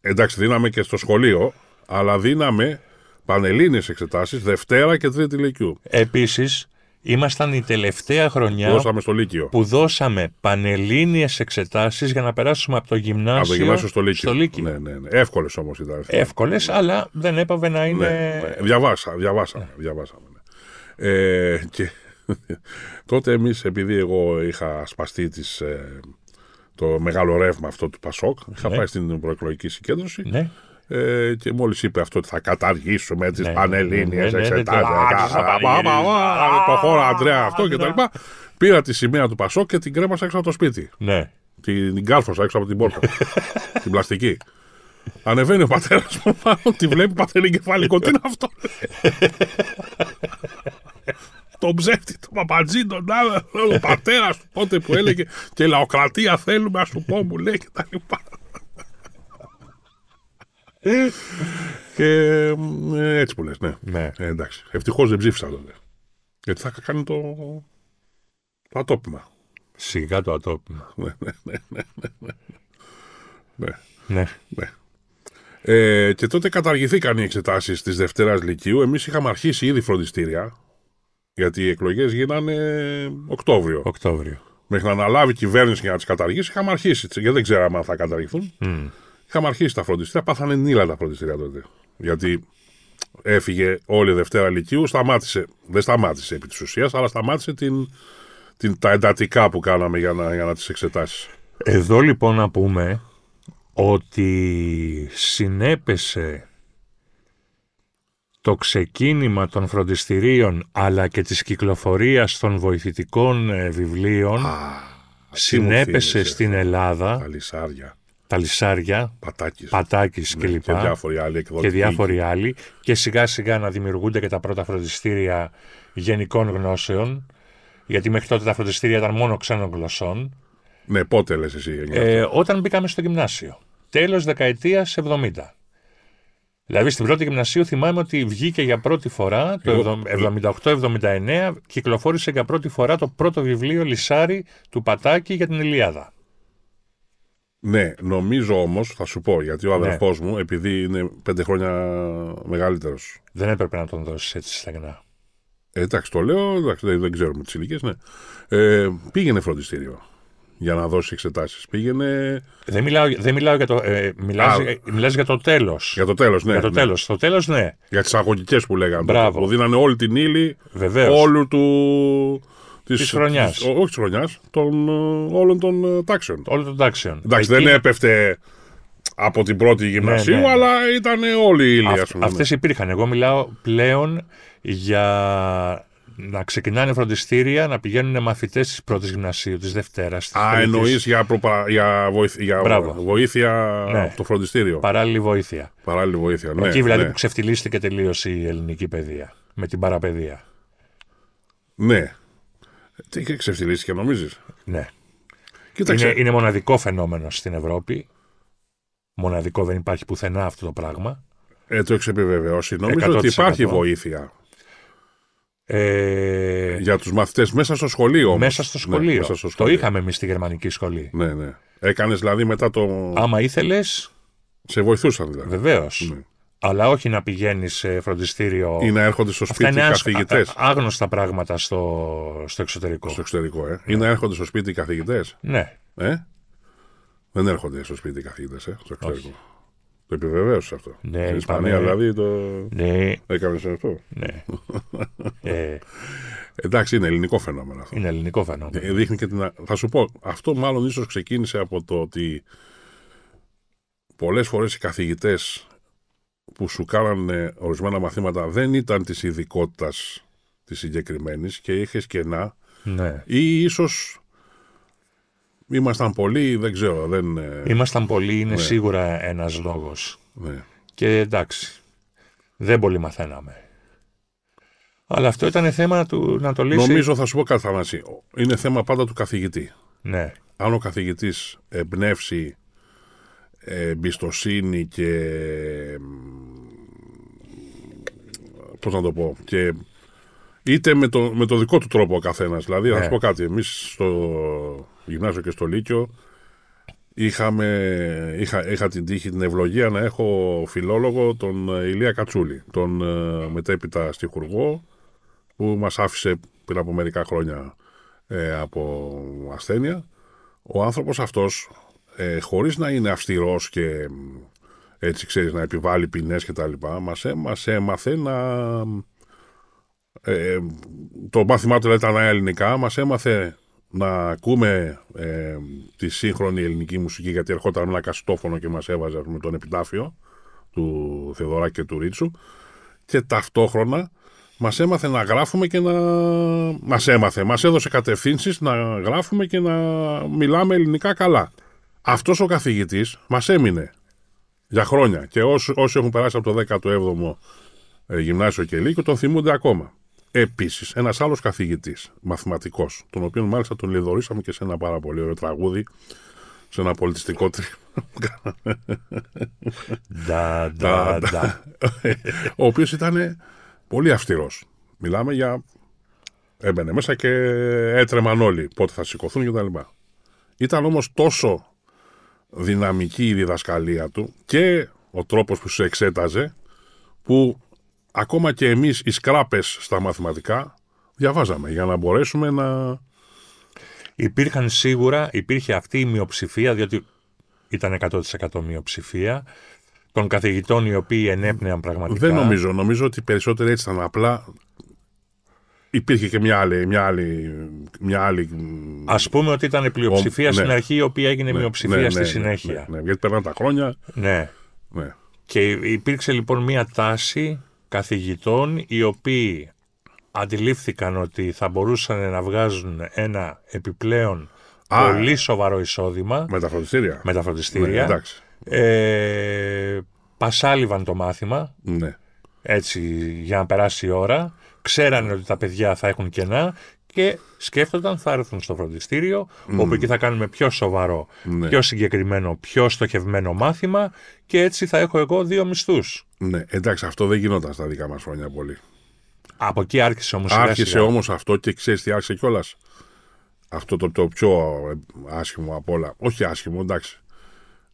εντάξει, δίναμε και στο σχολείο, αλλά δίναμε πανελλήνιες εξετάσεις Δευτέρα και Τρίτη Λυκειού. Επίσης, ήμασταν η τελευταία χρονιά στο Λύκειο. που δώσαμε πανελλήνιες εξετάσεις για να περάσουμε από το γυμνάσιο, στο Λύκειο. Στο Λύκειο. Ναι, ναι, ναι. Εύκολες όμως ήταν. Εύκολες, ναι. αλλά δεν έπαβε να είναι... Ναι, ναι. Διαβάσα, διαβάσαμε. Ναι. διαβάσαμε Ε, και τότε εμείς, επειδή εγώ είχα σπαστεί τις... Ε, το μεγάλο ρεύμα αυτό του Πασόκ. Ναι. Είχα πάει στην προεκλογική συγκέντρωση. Ναι. Ε, και μόλις είπε αυτό ότι θα καταργήσουμε τις ναι, πανελλήνιες ναι, ναι, εξετάσει. Ναι, το χώρο Αντρέα αυτό κτλ. Πήρα τη σημαία του Πασόκ και την κρέμασα έξω από το σπίτι. Ναι. Την, την έξω από την πόρτα. την πλαστική. Ανεβαίνει ο πατέρας μου τη βλέπει πατέρα κεφαλικό. Τι είναι αυτό. τον ψεύτη, τον παπατζή, τον άλλο ο πατέρας του τότε που έλεγε και λαοκρατία θέλουμε, ας σου πω, μου λέει και τα λοιπά. και έτσι που λες, ναι. ναι. Ε, εντάξει. Ευτυχώς δεν ψήφισα τότε. Γιατί θα κάνει το, το ατόπιμα. Σιγά το ατόπιμα. ναι, ναι, ναι, ναι. ναι. ναι. ναι. και τότε καταργηθήκαν οι εξετάσεις της Δευτέρα Λυκειού. Εμείς είχαμε αρχίσει ήδη φροντιστήρια. Γιατί οι εκλογές γίνανε Οκτώβριο. Οκτώβριο. Μέχρι να αναλάβει η κυβέρνηση για να τις καταργήσει, είχαμε αρχίσει. Γιατί δεν ξέραμε αν θα καταργηθούν. Mm. Είχαμε αρχίσει τα φροντιστήρια. Πάθανε νύλα τα φροντιστήρια τότε. Γιατί έφυγε όλη Δευτέρα Λυκείου, σταμάτησε. Δεν σταμάτησε επί της ουσίας, αλλά σταμάτησε την, την, τα εντατικά που κάναμε για να, για να τις εξετάσεις. Εδώ λοιπόν να πούμε ότι συνέπεσε το ξεκίνημα των φροντιστηρίων αλλά και της κυκλοφορίας των βοηθητικών ε, βιβλίων συνέπεσε στην ε, Ελλάδα τα λισάρια, πατάκης, πατάκης ναι, κλπ. Και διάφοροι άλλοι. Και, διάφοροι άλλοι, και σιγά σιγά να δημιουργούνται και τα πρώτα φροντιστήρια γενικών γνώσεων γιατί μέχρι τότε τα φροντιστήρια ήταν μόνο ξένων γλωσσών. Ναι, πότε λες εσύ. Ε, όταν μπήκαμε στο γυμνάσιο. Τέλος δεκαετίας 70. Δηλαδή στην πρώτη γυμνασίου θυμάμαι ότι βγήκε για πρώτη φορά το 78-79, κυκλοφόρησε για πρώτη φορά το πρώτο βιβλίο Λισάρι του Πατάκη για την Ηλιάδα. Ναι, νομίζω όμως, θα σου πω, γιατί ο ναι. αδερφός μου, επειδή είναι πέντε χρόνια μεγαλύτερος. Δεν έπρεπε να τον δώσεις έτσι στεγνά. Ε, εντάξει, το λέω, εντάξει, δεν ξέρουμε τις ηλικίες, ναι. Ε, πήγαινε φροντιστήριο για να δώσει εξετάσεις. Πήγαινε. Δεν μιλάω, δεν μιλάω για το. Ε, μιλάς, ε, μιλάς για το τέλος. Για το τέλος, ναι. Για το τέλο, Το τέλος, ναι. Για ναι. ναι. τις αγωγικές που λέγανε. Μπράβο. Που δίνανε όλη την ύλη. Βεβαίως. Όλου του. Της, χρονιάς. όχι της χρονιάς, των, ε, όλων των ε, τάξεων. Όλων των τάξεων. Εντάξει, δεν έπεφτε από την πρώτη ναι, γυμνασίου, ναι, αλλά ήταν όλοι οι ήλιοι. Αυτές υπήρχαν. Εγώ μιλάω πλέον για να ξεκινάνε φροντιστήρια να πηγαίνουν μαθητές της πρώτης γυμνασίου, της Δευτέρας. Α, εννοείς για, προπα... για, βοηθ... για βοήθεια ναι. από το φροντιστήριο. Παράλληλη βοήθεια. Παράλληλη βοήθεια, ναι. Εκεί δηλαδή ναι. που ξεφτυλίστηκε τελείως η ελληνική παιδεία. Με την παραπαιδεία. Ναι. Τι και ξεφτυλίστηκε, νομίζεις. Ναι. Κοίταξε. Είναι, είναι μοναδικό φαινόμενο στην Ευρώπη. Μοναδικό δεν υπάρχει πουθενά αυτό το πράγμα. Ε, το έχεις επιβεβαιώσει. Νομίζω ότι υπάρχει βοήθεια ε... Για τους μαθητές μέσα στο σχολείο. Όμως. Μέσα, στο ναι, σχολείο. Το είχαμε εμείς στη γερμανική σχολή. Ναι, ναι. Έκανες δηλαδή μετά το. Άμα ήθελες. Σε βοηθούσαν δηλαδή. Βεβαίως. Ναι. Αλλά όχι να πηγαίνεις σε φροντιστήριο. ή να έρχονται στο σπίτι οι καθηγητέ. Άγνωστα πράγματα στο, στο εξωτερικό. Στο εξωτερικό, ε. Ναι. Ή να έρχονται στο σπίτι οι καθηγητές. Ναι. Ε? Δεν έρχονται στο σπίτι οι καθηγητές, ε, στο εξωτερικό. Το επιβεβαίωσες αυτό. Ναι, Στην Ισπανία δηλαδή το. Ναι. Έκανες αυτό. Ναι. ε... Εντάξει, είναι ελληνικό φαινόμενο αυτό. Είναι ελληνικό φαινόμενο. Ε, και την... Θα σου πω, αυτό μάλλον ίσως ξεκίνησε από το ότι πολλές φορές οι καθηγητές που σου κάνανε ορισμένα μαθήματα δεν ήταν της ειδικότητας της συγκεκριμένης και είχες κενά. Ναι. Ή ίσως Ήμασταν πολλοί, δεν ξέρω. Δεν... Ε, Ήμασταν πολλοί, είναι ναι. σίγουρα ένας λόγος. Ναι. Και εντάξει. Δεν πολύ μαθαίναμε. Αλλά αυτό ήταν θέμα του να το λύσει. Νομίζω θα σου πω κάτι, Είναι θέμα πάντα του καθηγητή. Ναι. Αν ο καθηγητής εμπνεύσει ε, εμπιστοσύνη και. Ε, Πώς να το πω. Και είτε με το, δικό του τρόπο ο καθένας. Δηλαδή, ναι. θα σου πω κάτι. Εμείς στο, γυμνάσιο και στο Λύκειο, είχαμε, είχα, είχα την τύχη, την ευλογία να έχω φιλόλογο τον ε, Ηλία Κατσούλη, τον ε, μετέπειτα στιχουργό, που μας άφησε πριν από μερικά χρόνια ε, από ασθένεια. Ο άνθρωπος αυτός, ε, χωρίς να είναι αυστηρός και έτσι ξέρεις να επιβάλλει ποινές και τα λοιπά, μας, έμαθε να... το μάθημά του ήταν ελληνικά, μας έμαθε να ακούμε ε, τη σύγχρονη ελληνική μουσική γιατί ερχόταν ένα καστόφωνο και μας έβαζε με τον επιτάφιο του Θεοδώρα και του Ρίτσου και ταυτόχρονα μας έμαθε να γράφουμε και να... Μας έμαθε, μας έδωσε κατευθύνσεις να γράφουμε και να μιλάμε ελληνικά καλά. Αυτός ο καθηγητής μας έμεινε για χρόνια και όσοι, όσοι έχουν περάσει από το 17ο ε, γυμνάσιο και τον θυμούνται ακόμα. Επίσης, ένας άλλος καθηγητής, μαθηματικός, τον οποίο μάλιστα τον λιδωρήσαμε και σε ένα πάρα πολύ ωραίο τραγούδι, σε ένα πολιτιστικό τρίγωνο που Ο οποίος ήταν πολύ αυστηρός. Μιλάμε για. Έμπαινε μέσα και έτρεμαν όλοι πότε θα σηκωθούν κτλ. Ήταν όμως τόσο δυναμική η διδασκαλία του και ο τρόπος που σε εξέταζε που ακόμα και εμείς οι σκράπες στα μαθηματικά διαβάζαμε για να μπορέσουμε να... Υπήρχαν σίγουρα, υπήρχε αυτή η μειοψηφία, διότι ήταν 100% μειοψηφία, των καθηγητών οι οποίοι ενέπνεαν πραγματικά. Δεν νομίζω. Νομίζω ότι περισσότεροι έτσι ήταν απλά. Υπήρχε και μια άλλη. Μια άλλη, μια Ας πούμε ότι ήταν πλειοψηφία στην ναι. αρχή, η οποία έγινε ναι. ναι μειοψηφία ναι, στη συνέχεια. Ναι, γιατί περνάνε τα χρόνια. Ναι. ναι. Και υπήρξε λοιπόν μια τάση καθηγητών οι οποίοι αντιλήφθηκαν ότι θα μπορούσαν να βγάζουν ένα επιπλέον πολύ σοβαρό εισόδημα. Με τα φροντιστήρια. Με τα φροντιστήρια. Ναι, ε, πασάλιβαν το μάθημα. Ναι. Έτσι, για να περάσει η ώρα. Ξέρανε ότι τα παιδιά θα έχουν κενά και σκέφτονταν θα έρθουν στο φροντιστήριο, mm. όπου εκεί θα κάνουμε πιο σοβαρό, ναι. πιο συγκεκριμένο, πιο στοχευμένο μάθημα και έτσι θα έχω εγώ δύο μισθούς. Ναι, εντάξει, αυτό δεν γινόταν στα δικά μας χρόνια πολύ. Από εκεί άρχισε όμως Άρχισε όμως αυτό και ξέρεις τι άρχισε κιόλας. Αυτό το, πιο ε, άσχημο από όλα. Όχι άσχημο, εντάξει.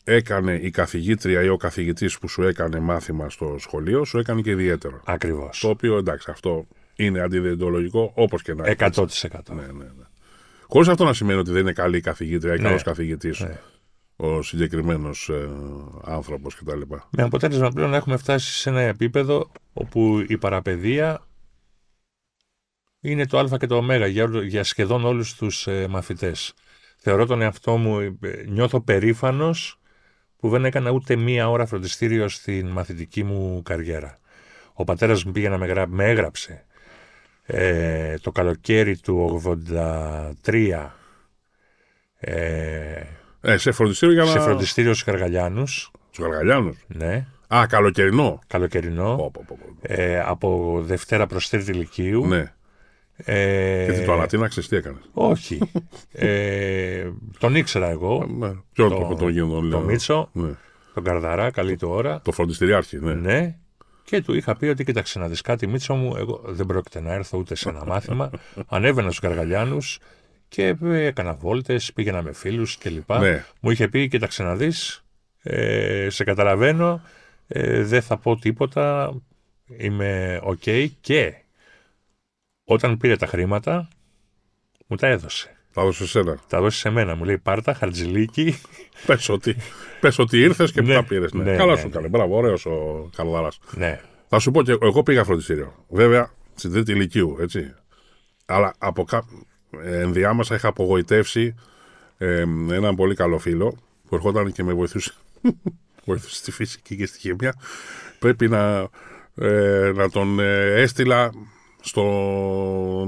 Έκανε η καθηγήτρια ή ο καθηγητής που σου έκανε μάθημα στο σχολείο, σου έκανε και ιδιαίτερο. Ακριβώς. Το οποίο εντάξει, αυτό είναι αντιδεντολογικό όπως και να είναι. 100%. Ναι, ναι, ναι. Χωρίς αυτό να σημαίνει ότι δεν είναι καλή καθηγήτρια ή ναι. καλός καθηγητής ναι. ο συγκεκριμένος ε, άνθρωπος κτλ. Με αποτέλεσμα πλέον να έχουμε φτάσει σε ένα επίπεδο όπου η παραπαιδεία είναι το α και το ω για, για σχεδόν όλους τους ε, μαθητές. Θεωρώ τον εαυτό μου, ε, νιώθω περήφανος που δεν έκανα ούτε μία ώρα φροντιστήριο στην μαθητική μου καριέρα. Ο πατέρας μου πήγε να με, με έγραψε ε, το καλοκαίρι του 83 ε, ε, σε φροντιστήριο για να... Σε φροντιστήριο στους Καργαλιάνους. Στους Καργαλιάνους. Ναι. Α, καλοκαιρινό. Καλοκαιρινό. ε, από Δευτέρα προς Τρίτη Λυκείου. Ναι. Ε, και το ανάτιναξες τι έκανες. Όχι. ε, τον ήξερα εγώ. τον ναι. το, το, το, το, το Μίτσο. Ναι. Τον Καρδαρά, καλή του ώρα. Το φροντιστηριάρχη, ναι. ναι. Και του είχα πει ότι κοίταξε να δεις κάτι, Μίτσο μου, εγώ δεν πρόκειται να έρθω ούτε σε ένα μάθημα. Ανέβαινα στους Καργαλιάνους και ε, έκανα βόλτες, πήγαινα με φίλους κλπ. Ναι. Μου είχε πει, κοίταξε να δεις, ε, σε καταλαβαίνω, ε, δεν θα πω τίποτα, είμαι οκ. Και όταν πήρε τα χρήματα, μου τα έδωσε. Τα δώσει σε σένα. Τα δώσεις σε μένα. Μου λέει Πάρτα, Χαρτζηλίκη. Πες ότι, ότι ήρθες και ναι, τα πήρες. Ναι. ναι. Καλά ναι, σου ναι. κάνει. Μπράβο, ωραίος ο Καλδάρα. Ναι. Θα σου πω και εγώ πήγα φροντιστήριο. Βέβαια στην τρίτη ηλικίου, έτσι. Αλλά από κά... ενδιάμεσα είχα απογοητεύσει έναν πολύ καλό φίλο που ερχόταν και με βοηθούσε. βοηθούσε στη φυσική και στη χημία. Πρέπει να, ε, τον ε, έστειλα στο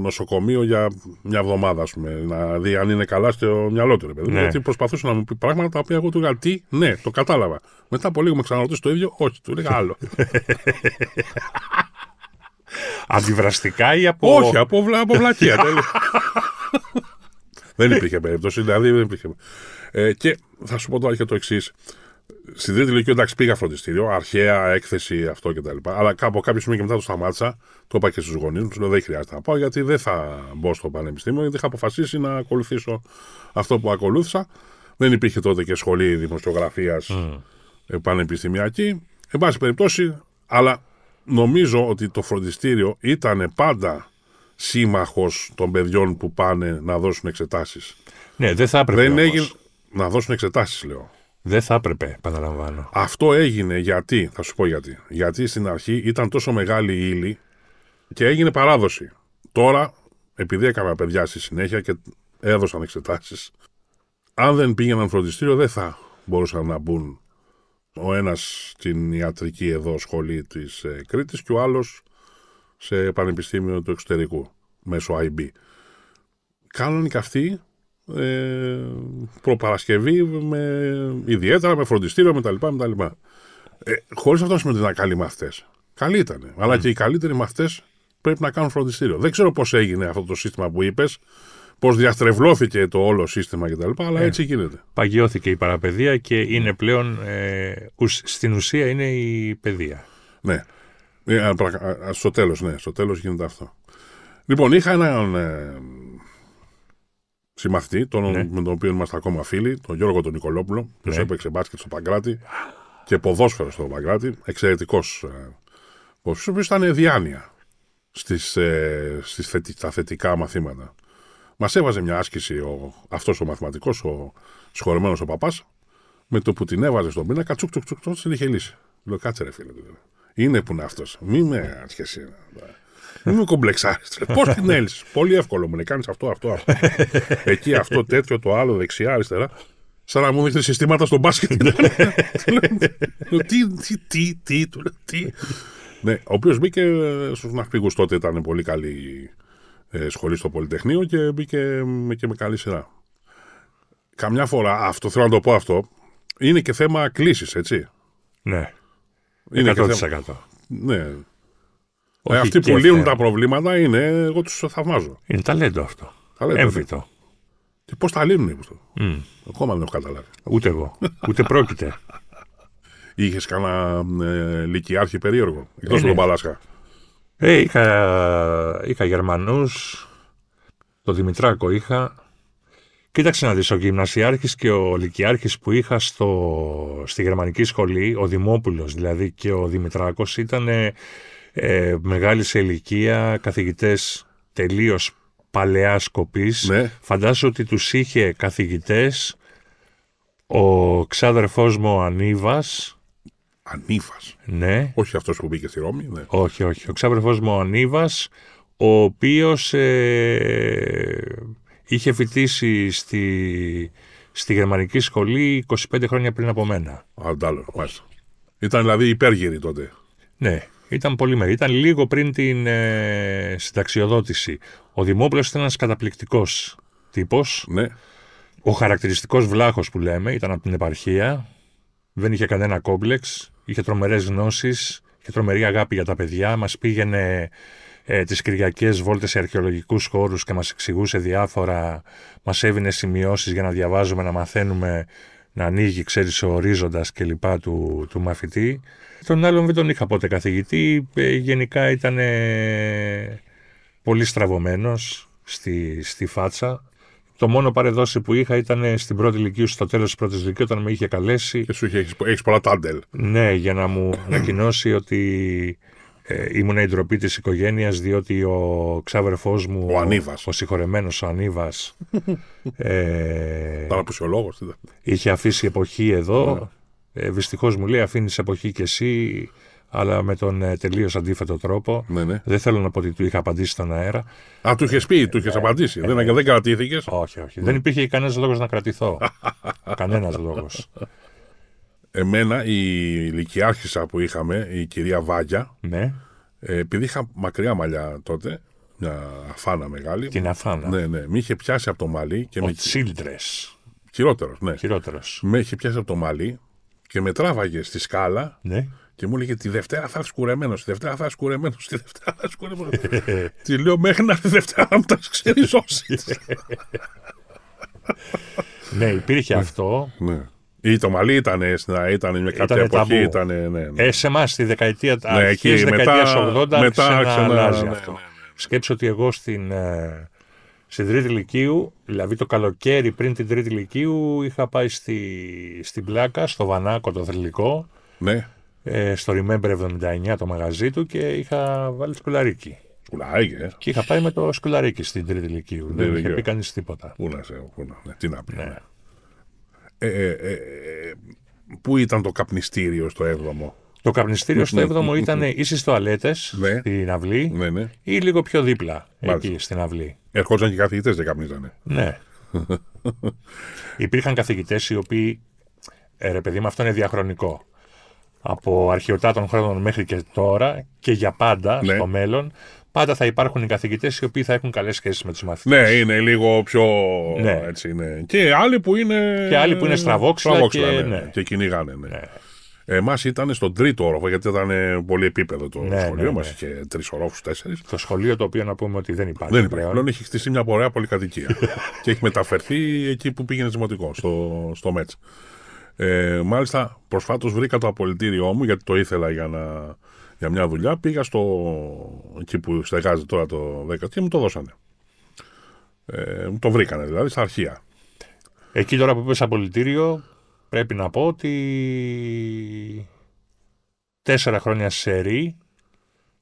νοσοκομείο για μια εβδομάδα, ας πούμε, να δει αν είναι καλά στο μυαλό του, ναι. Γιατί προσπαθούσε να μου πει πράγματα τα οποία εγώ του έλεγα τι, ναι, το κατάλαβα. Μετά από λίγο με ξαναρωτήσει το ίδιο, όχι, του έλεγα άλλο. Αντιβραστικά ή από. Όχι, από, βλα, δεν υπήρχε περίπτωση, δηλαδή δεν υπήρχε. Ε, και θα σου πω τώρα και το εξής στην τρίτη λογική, εντάξει, πήγα φροντιστήριο, αρχαία έκθεση αυτό κτλ. Αλλά από κάποιο σημείο και μετά το σταμάτησα. Το είπα και στους γονείς μου, λέω δεν χρειάζεται να πάω γιατί δεν θα μπω στο πανεπιστήμιο, γιατί είχα αποφασίσει να ακολουθήσω αυτό που ακολούθησα. Δεν υπήρχε τότε και σχολή δημοσιογραφίας mm. πανεπιστημιακή. Εν πάση περιπτώσει, αλλά νομίζω ότι το φροντιστήριο ήταν πάντα σύμμαχος των παιδιών που πάνε να δώσουν εξετάσεις. Ναι, δεν θα Δεν έγινε... Να δώσουν εξετάσεις, λέω. Δεν θα έπρεπε, επαναλαμβάνω. Αυτό έγινε γιατί, θα σου πω γιατί. Γιατί στην αρχή ήταν τόσο μεγάλη η ύλη και έγινε παράδοση. Τώρα, επειδή έκανα παιδιά στη συνέχεια και έδωσαν εξετάσεις, αν δεν πήγαιναν φροντιστήριο, δεν θα μπορούσαν να μπουν ο ένας στην ιατρική εδώ σχολή της ε, Κρήτης και ο άλλος σε πανεπιστήμιο του εξωτερικού μέσω IB. Κάνανε και αυτοί ε, προπαρασκευή, με, ιδιαίτερα με φροντιστήριο κτλ. τα Ε, Χωρίς αυτό σημαίνει ότι ήταν καλοί μαθητές. Καλοί ήταν. Mm. Αλλά και οι καλύτεροι μαθητές πρέπει να κάνουν φροντιστήριο. Δεν ξέρω πώς έγινε αυτό το σύστημα που είπες, πώς διαστρεβλώθηκε το όλο σύστημα κτλ. Αλλά ε, έτσι γίνεται. Παγιώθηκε η παραπαιδεία και είναι πλέον. Ε, στην ουσία είναι η παιδεία. Ναι. Ε, στο τέλος, ναι. Στο τέλος γίνεται αυτό. Λοιπόν, είχα έναν ε, συμμαχτή, τον, ναι. με τον οποίο είμαστε ακόμα φίλοι, τον Γιώργο τον Νικολόπουλο, που ναι. έπαιξε μπάσκετ στο Παγκράτη και ποδόσφαιρο στο Παγκράτη. Εξαιρετικός ε, ο οποίος ήταν διάνοια στις, ε, στα θετικά μαθήματα. Μας έβαζε μια άσκηση ο, αυτός ο μαθηματικός, ο συγχωρεμένος ο παπάς, με το που την έβαζε στον πίνακα, τσουκ τσουκ τσουκ, τσουκ την είχε λύσει. Λέω κάτσε ρε φίλε. Είναι που είναι αυτός. Μη με άρχισε. Μην μου Πώς την έλυσες. Πολύ εύκολο μου να Κάνεις αυτό, αυτό, αυτό. Εκεί αυτό, τέτοιο, το άλλο, δεξιά, αριστερά. Σαν να μου δείχνει συστήματα στο μπάσκετ. Τι, τι, τι, τι, τι. Ναι, ο οποίος μπήκε ε, στους ναυπηγούς τότε, ήταν πολύ καλή ε, σχολή στο Πολυτεχνείο και μπήκε και με καλή σειρά. Καμιά φορά, αυτό θέλω να το πω αυτό, είναι και θέμα κλήση, έτσι. Ναι. Είναι 100%. Και Ναι. Ε, αυτοί που λύνουν τα προβλήματα είναι, εγώ τους θαυμάζω. Είναι ταλέντο αυτό. Έμφυτο. Τι πώς τα λύνουν, είπε αυτό. Mm. Ακόμα δεν έχω καταλάβει. Ούτε εγώ. Ούτε πρόκειται. Είχες κανένα ε, λυκειάρχη περίεργο. Εκτός ε, από τον ναι. Παλάσκα. Ε, είχα, είχα Γερμανούς. Το Δημητράκο είχα. Κοίταξε να δεις, ο γυμνασιάρχης και ο λυκειάρχης που είχα στο, στη γερμανική σχολή, ο Δημόπουλος δηλαδή και ο Δημητράκος, ήταν ε, μεγάλη σε ηλικία, καθηγητές τελείως παλαιά κοπής. Ναι. Φαντάζομαι ότι τους είχε καθηγητές ο ξάδερφός μου ο Ανίβας. Ανίβας. Ναι. Όχι αυτός που μπήκε στη Ρώμη. Ναι. Όχι, όχι. Ο ξάδερφός μου ο Ανίβας, ο οποίος ε, είχε φοιτήσει στη, στη γερμανική σχολή 25 χρόνια πριν από μένα. Αντάλλο, μάλιστα. Ήταν δηλαδή υπέργυρη τότε. Ναι. Ήταν μεγάλη. Ήταν λίγο πριν την ε, συνταξιοδότηση. Ο Δημόπουλος ήταν ένας καταπληκτικός τύπος. Ναι. Ο χαρακτηριστικός βλάχος που λέμε ήταν από την επαρχία. Δεν είχε κανένα κόμπλεξ. Είχε τρομερές γνώσεις. Είχε τρομερή αγάπη για τα παιδιά. Μας πήγαινε ε, τις Κυριακές βόλτες σε αρχαιολογικούς χώρους και μας εξηγούσε διάφορα, μας έβινε σημειώσεις για να διαβάζουμε, να μαθαίνουμε, να ανοίγει, ξέρεις ο ορίζοντας κλπ. του, του μαθητή. Τον άλλον δεν τον είχα ποτέ καθηγητή. Ε, γενικά ήταν πολύ στραβωμένος στη, στη φάτσα. Το μόνο παρεδόση που είχα ήταν στην πρώτη ηλικία, στο τέλος της πρώτης ηλικίας, όταν με είχε καλέσει. Και σου είχε, έχεις πολλά τάντελ. Ναι, για να μου ανακοινώσει ότι ε, ήμουν η ντροπή της οικογένειας, διότι ο ξάδερφό μου. Ο Ανίβας. Ο συγχωρεμένος ο Ανίβας. Ε, είχε αφήσει εποχή εδώ ναι. Ε, Δυστυχώς μου λέει αφήνεις εποχή και εσύ, αλλά με τον ε, τελείως αντίθετο τρόπο. Ναι, ναι. Δεν θέλω να πω ότι του είχα απαντήσει στον αέρα. Α, του είχες πει, του είχες ε, απαντήσει. δεν, δεν κρατήθηκες. Όχι, όχι. Δεν υπήρχε κανένας λόγος να κρατηθώ. κανένας λόγος. Εμένα η ηλικιάρχησα που είχαμε, η κυρία Βάγια, ναι. επειδή είχα μακριά μαλλιά τότε, μια αφάνα μεγάλη. Την αφάνα. Ναι, ναι. ναι. Με είχε πιάσει από το μαλλί. Και Ο με... Τσίλτρες. Χειρότερος, ναι. Με είχε πιάσει από το μαλλί και με τράβαγε στη σκάλα ναι. και μου έλεγε τη Δευτέρα θα κουρεμένος, τη Δευτέρα θα κουρεμένος, τη Δευτέρα θα κουρεμένος. τη λέω μέχρι να τη Δευτέρα να μου τα ξεριζώσει. ναι, υπήρχε ναι. αυτό. Ναι. Ή το μαλλί ήταν, ήταν με κάποια εποχή. Ήταν, ναι, ναι. Ε, σε εμάς τη δεκαετία ναι, δεκαετία δεκαετίας 80 μετά, ξανά, ξανά αλλάζει ναι, αυτό. Σκέψω ότι εγώ στην, ε, στην τρίτη ηλικίου, δηλαδή το καλοκαίρι πριν την τρίτη ηλικίου, είχα πάει στη, στην πλάκα, στο Βανάκο το θρηλυκό. Ναι. Ε, στο Remember 79 το μαγαζί του και είχα βάλει σκουλαρίκι. Σκουλαρίκι, ε. Και είχα πάει με το σκουλαρίκι στην τρίτη ηλικίου. Ναι, Δεν, ναι, είχε πει κανείς τίποτα. Πού να σε, πού να, ναι, τι να πει. Ε ε, ε, ε, πού ήταν το καπνιστήριο στο έβδομο. Το καπνιστήριο στο 7ο ναι, ναι, ναι, ήταν ή στι τοαλέτε στην αυλή ναι, ναι. ή λίγο πιο δίπλα εκεί στην αυλή. Ερχόντουσαν και οι καθηγητές, δεν καπνίζανε. Ναι. Υπήρχαν καθηγητές οι οποίοι. Ε, ρε παιδί μου, αυτό είναι διαχρονικό. Από αρχαιοτά των χρόνων μέχρι και τώρα και για πάντα στο μέλλον, πάντα θα υπάρχουν οι καθηγητές οι οποίοι θα έχουν καλές σχέσεις με τους μαθητές. Ναι, είναι λίγο πιο. Ναι. Έτσι είναι. Και άλλοι που είναι. Και άλλοι που είναι στραβόξυλα. και, ναι. και κυνηγάνε. Ναι. Εμάς ήταν στον τρίτο όροφο, γιατί ήταν ε, πολύ επίπεδο το ναι, σχολείο ναι, μας. Ναι. Είχε τρεις ορόφου, τέσσερις. Το σχολείο το οποίο να πούμε ότι δεν υπάρχει. Δεν υπάρχει. Πλέον, έχει χτιστεί μια πορεία πολυκατοικία. και έχει μεταφερθεί εκεί που πήγαινε δημοτικό, στο, στο ΜΕΤΣ. Ε, μάλιστα, προσφάτως βρήκα το απολυτήριό μου, γιατί το ήθελα για για μια δουλειά. Πήγα στο, εκεί που στεγάζει τώρα το 10 και μου το δώσανε. Ε, μου το βρήκανε δηλαδή στα αρχεία. Εκεί τώρα που πες απολυτήριο, πρέπει να πω ότι τέσσερα χρόνια σε ρή,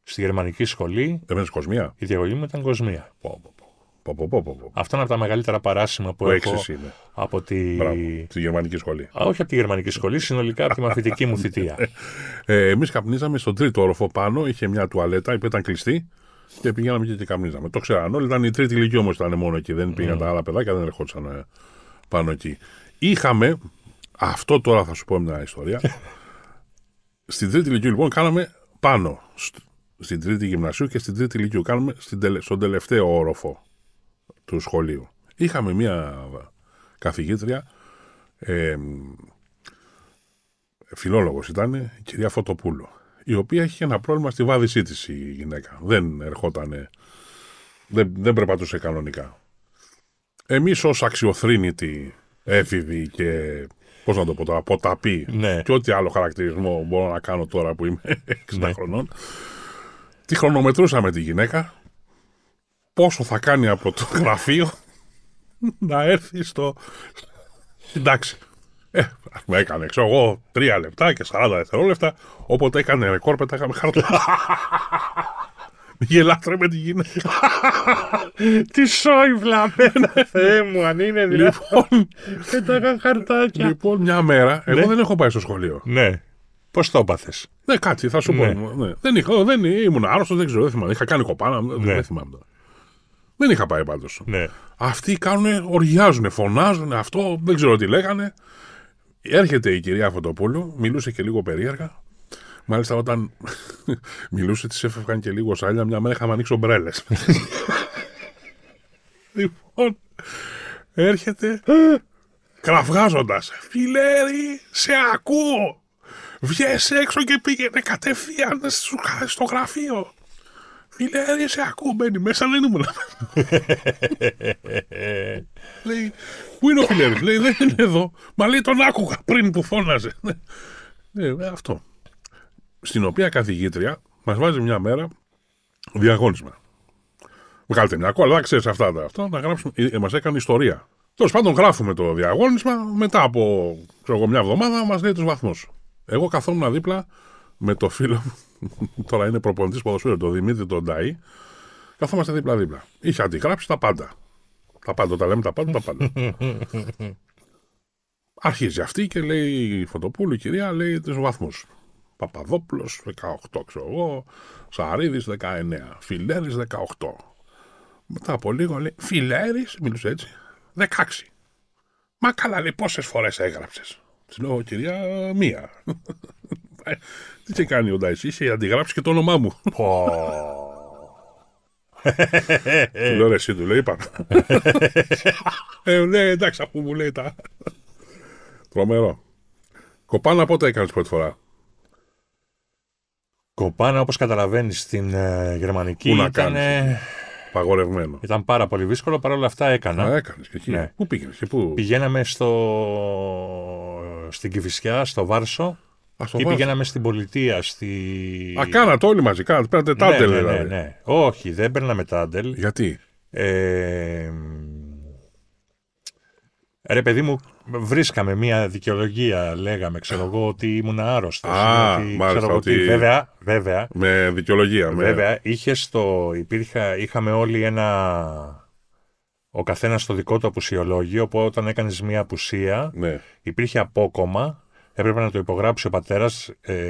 στη γερμανική σχολή. Έμενε κοσμία. Η διαγωγή μου ήταν κοσμία. Πω, πω, πω. πω, πω είναι από τα μεγαλύτερα παράσημα που, που έχω είναι. από τη... Μπράβο, τη γερμανική σχολή. Α, όχι από τη γερμανική σχολή, συνολικά από τη μαθητική μου θητεία. ε, Εμείς καπνίζαμε στον τρίτο όροφο πάνω, είχε μια τουαλέτα που ήταν κλειστή και πηγαίναμε και, και καπνίζαμε. Το ξέραν όλοι, ήταν η τρίτη ηλικία όμως ήταν μόνο εκεί, δεν πήγαν mm. τα άλλα παιδάκια, δεν ερχόντουσαν ε, πάνω εκεί. Είχαμε, αυτό τώρα θα σου πω μια ιστορία. στην τρίτη ηλικία λοιπόν κάναμε πάνω. Στην τρίτη γυμνασίου και στην τρίτη ηλικία Κάναμε στον τελευταίο όροφο του σχολείου. Είχαμε μια καθηγήτρια, ε, φιλόλογος ήταν, η κυρία Φωτοπούλο, η οποία είχε ένα πρόβλημα στη βάδισή της η γυναίκα. Δεν ερχόταν, δεν, δεν περπατούσε κανονικά. Εμείς ως αξιοθρύνητοι έφηβοι και Πώς να το πω τώρα, ποταπή. Ναι. Και ό,τι άλλο χαρακτηρισμό μπορώ να κάνω τώρα που είμαι 60 ναι. χρονών. Τη χρονομετρούσα με τη γυναίκα. Πόσο θα κάνει από το γραφείο να έρθει στο. Εντάξει. Ε, με έκανε, ξέρω εγώ, τρία λεπτά και 40 δευτερόλεπτα. Όποτε έκανε ρεκόρ, πετάγαμε χαρτιά. Γελάτρε με τη γυναίκα. Τι σόι βλαμμένα. Θεέ μου, αν είναι δηλαδή. λοιπόν. Ε, λοιπόν, μια μέρα, εγώ ναι. δεν έχω πάει στο σχολείο. Ναι. Πώς το έπαθες. Ναι, κάτσε, θα σου ναι. πω. Ναι. Δεν είχα, δεν ήμουν άρρωστος, δεν ξέρω, δεν θυμάμαι. Είχα κάνει κοπάνα, δεν θυμάμαι τώρα. Δεν είχα πάει πάντως. Ναι. Αυτοί κάνουν, οριάζουν, φωνάζουν, αυτό δεν ξέρω τι λέγανε. Έρχεται η κυρία Φωτοπούλου, μιλούσε και λίγο περίεργα. Μάλιστα, όταν μιλούσε, της έφευγαν και λίγο σάλια. Μια μέρα είχαμε ανοίξει ομπρέλες. λοιπόν, έρχεται κραυγάζοντας. Φιλέρι, σε ακούω! Βγες έξω και πήγαινε κατευθείαν στο γραφείο. Φιλέρι, σε ακούω. Μπαίνει μέσα, δεν ήμουν. λέει, πού είναι ο Φιλέρι, λέει, δεν είναι εδώ. Μα λέει, τον άκουγα πριν που φώναζε. Ε, αυτό στην οποία καθηγήτρια μας βάζει μια μέρα διαγώνισμα. Βγάλετε μια κόλλα, ξέρεις αυτά τα αυτά, να γράψουμε. Ε, ε, μας έκανε ιστορία. Τέλος πάντων, γράφουμε το διαγώνισμα. Μετά από ξέρω εγώ, μια εβδομάδα μας λέει τους βαθμούς. Εγώ καθόμουν δίπλα με το φίλο μου, τώρα είναι προπονητής ποδοσφαίρου, τον Δημήτρη τον νται καθομαστε Καθόμαστε δίπλα-δίπλα. Είχε αντιγράψει τα πάντα. Τα πάντα, όταν λέμε τα πάντα, τα πάντα. Αρχίζει αυτή και λέει η Φωτοπούλου, η κυρία, λέει τους βαθμούς. Παπαδόπουλος 18 ξέρω εγώ, Σαρίδης 19, Φιλέρης 18. Μετά από λίγο λέει Φιλέρης, μιλούσε έτσι, 16. Μα καλά λέει πόσες φορές έγραψες. Της λέω κυρία μία. Τι σε κάνει ο Ντάις, είχε αντιγράψει και το όνομά μου. Του λέω εσύ του λέει, είπα. ε, εντάξει αφού μου λέει τα... Τρομερό. Κοπάνα πότε έκανες πρώτη φορά. Κοπάνα, όπως καταλαβαίνεις, στην ε, γερμανική. Πού να ήταν, Παγορευμένο. Ήταν πάρα πολύ δύσκολο, παρόλα αυτά έκανα. Α, έκανες και εκεί. Ναι. Πού πήγαινες και πού. Πηγαίναμε στο... στην Κυφυσιά, στο Βάρσο. Α, στο πηγαίναμε στην πολιτεία. Στη... Α, κάνατε όλοι μαζί. Κάνατε, παίρνατε ναι, τάντελ, ναι, ναι δηλαδή. Ναι, ναι. Όχι, δεν παίρναμε τάντελ. Γιατί. Ε, Ρε παιδί μου, βρίσκαμε μια δικαιολογία, λέγαμε, ξέρω εγώ, ότι ήμουν άρρωστος. Α, ότι, μάλιστα, ότι... Βέβαια, βέβαια. Με δικαιολογία. Με... Βέβαια, στο, υπήρχε, είχαμε όλοι ένα... Ο καθένας στο δικό του απουσιολόγιο, όπου όταν έκανες μια απουσία, ναι. υπήρχε απόκομα Έπρεπε να το υπογράψει ο πατέρας. Ε,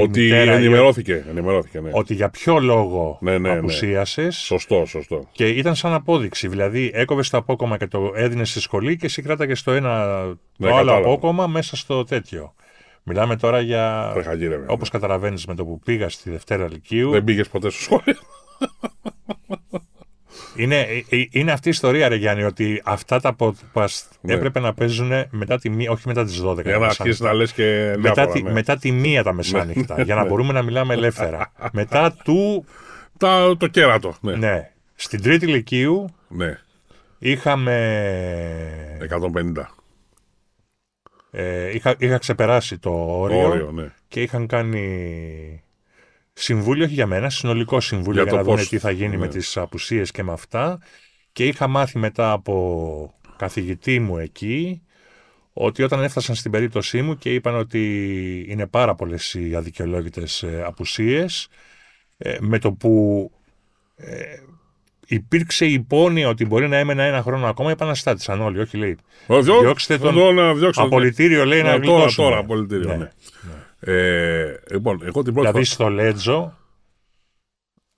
ότι μητέρα, ενημερώθηκε. ενημερώθηκε ναι. Ότι για ποιο λόγο ναι, ναι, ναι. απουσίασες. Σωστό, σωστό. Και ήταν σαν απόδειξη. Δηλαδή, έκοβες το απόκομα και το έδινες στη σχολή και εσύ κράταγες το ένα ναι, το άλλο απόκομα μέσα στο τέτοιο. Μιλάμε τώρα για. Όπως καταλαβαίνεις με το που πήγα στη Δευτέρα Λυκείου. Δεν πήγες ποτέ στο σχολείο. Είναι, ε, ε, είναι αυτή η ιστορία, ρε Γιάννη, ότι αυτά τα podcast ναι. έπρεπε να παίζουν μετά τη μία, όχι μετά τις 12. Για να αρχίσει να και μετά, τη, ναι. μετά τη μία τα μεσάνυχτα, ναι. για να μπορούμε να μιλάμε ελεύθερα. μετά του. το κέρατο. Ναι. Στην τρίτη ηλικίου ναι. είχαμε. 150. Ε, είχα, είχα ξεπεράσει το όριο, ναι. και είχαν κάνει Συμβούλιο όχι για μένα, συνολικό συμβούλιο για, να δούμε τι θα γίνει με ναι. τις απουσίες και με αυτά. Και είχα μάθει μετά από καθηγητή μου εκεί ότι όταν έφτασαν στην περίπτωσή μου και είπαν ότι είναι πάρα πολλές οι αδικαιολόγητες ε, απουσίες ε, με το που ε, υπήρξε η υπόνοια ότι μπορεί να έμενα ένα χρόνο ακόμα, επαναστάτησαν όλοι. Όχι, λέει. Διώξτε τον. Ναι. απολυτήριο, λέει, να, να απολυτήριο, ναι. ναι. Ε, λοιπόν, εγώ την δηλαδή στο Λέτζο,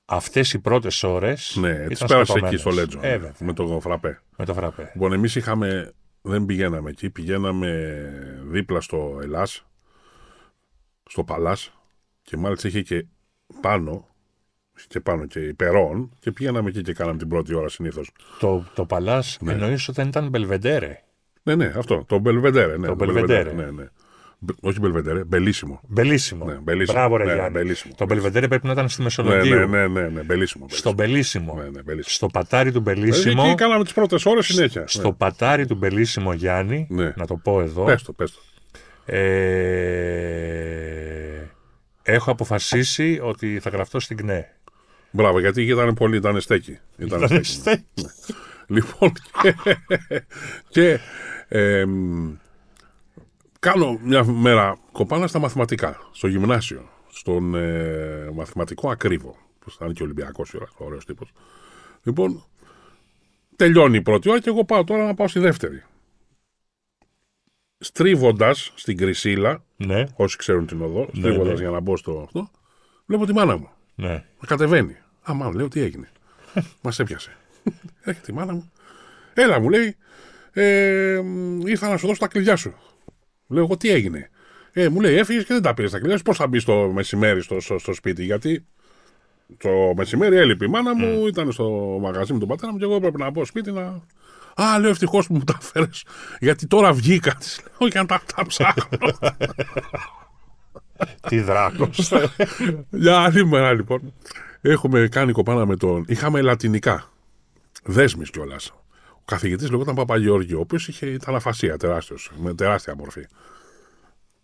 αυτές οι πρώτες ώρες. Ναι, τις πέρασε εκεί στο Λέτζο. Ε, με το φραπέ. Με το φραπέ. Λοιπόν, εμείς είχαμε. Δεν πηγαίναμε εκεί, πηγαίναμε δίπλα στο Ελλάς, στο Παλάς και μάλιστα είχε και πάνω και πάνω και υπερών και πήγαμε εκεί και κάναμε την πρώτη ώρα συνήθως. Το, το Παλάς ναι. εννοείς όταν ήταν Μπελβεντέρε. Ναι, ναι, αυτό. Το Μπελβεντέρε. Ναι, το Μπελβεντέρε. Ναι, ναι. Όχι Μπελβεντέρε, Μπελίσιμο. Μπελίσιμο. Ναι, μπελίσιμο. Μπράβο, ρε ναι, ναι Γιάννη. Μπελίσιμο. Το Μπελβεντέρε πρέπει να ήταν στη Μεσολογία. Ναι, ναι, ναι, ναι, ναι, Μπελίσιμο. Στο Μπελίσιμο. Ναι, ναι, μπελίσιμο. Στο πατάρι του ε, Μπελίσιμο. Εκεί κάναμε τις πρώτες ώρες συνέχεια. Στο ναι. πατάρι του Μπελίσιμο, Γιάννη, να το πω εδώ. Πες το, πες το. Ε... Έχω αποφασίσει ότι θα γραφτώ στην ΚΝΕ. Μπράβο, γιατί ήταν πολύ, ήταν στέκι. Ήταν, λοιπόν, και, και ε, κάνω μια μέρα κοπάνα στα μαθηματικά, στο γυμνάσιο, στον ε, μαθηματικό ακρίβο, που ήταν και Ολυμπιακός ο ωραίος τύπος. Λοιπόν, τελειώνει η πρώτη ώρα και εγώ πάω τώρα να πάω στη δεύτερη. Στρίβοντας στην Κρυσίλα, ναι. όσοι ξέρουν την οδό, ναι, στρίβοντας ναι, για να μπω στο αυτό, βλέπω τη μάνα μου. Ναι. Με κατεβαίνει. Α, μάνα, λέω τι έγινε. Μας έπιασε. Έχει τη μάνα μου. Έλα, μου λέει, ε, ήρθα να σου δώσω τα κλειδιά σου. Λέω εγώ τι έγινε. Ε, μου λέει έφυγες και δεν τα πήρες τα κλειδιά. Πώς θα μπει το μεσημέρι στο, στο, στο σπίτι, Γιατί το μεσημέρι έλειπε η μάνα μου, mm. ήταν στο μαγαζί με τον πατέρα μου και εγώ έπρεπε να πω σπίτι να. Α, λέω ευτυχώς που μου τα φέρες. Γιατί τώρα βγήκα. Της λέω για να τα, τα ψάχνω. Τι δράκος. Για άλλη μέρα λοιπόν. Έχουμε κάνει κοπάνα με τον. Είχαμε λατινικά. Δέσμης κιόλας. Ο καθηγητής λεγόταν Παπαγιώργη, ο οποίος ήταν αφασία τεράστιος, με τεράστια μορφή.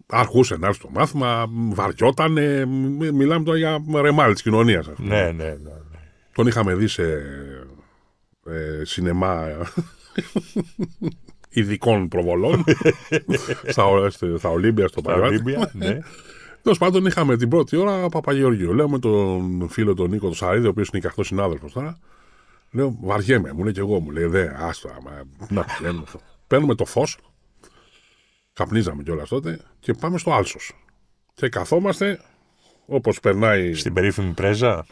Αρχούσε να έρθει το μάθημα, βαριότανε. Μιλάμε τώρα για ρεμάλι της κοινωνίας. Ναι, ναι, ναι, ναι. Τον είχαμε δει σε ε, σινεμά ειδικών προβολών στα, στα Ολύμπια, στο Ολύμπια, ναι. Τέλος πάντων, είχαμε την πρώτη ώρα Παπαγιώργιο. Λέω με τον φίλο τον Νίκο τον Σαρίδη, ο οποίος είναι και αυτό συνάδελφος τώρα. Λέω, βαριέμαι, μου λέει και εγώ, μου λέει, δε, άστο, μα, να Παίρνουμε το φως, καπνίζαμε κιόλας τότε και πάμε στο άλσος. Και καθόμαστε όπως περνάει. Στην περίφημη πρέζα.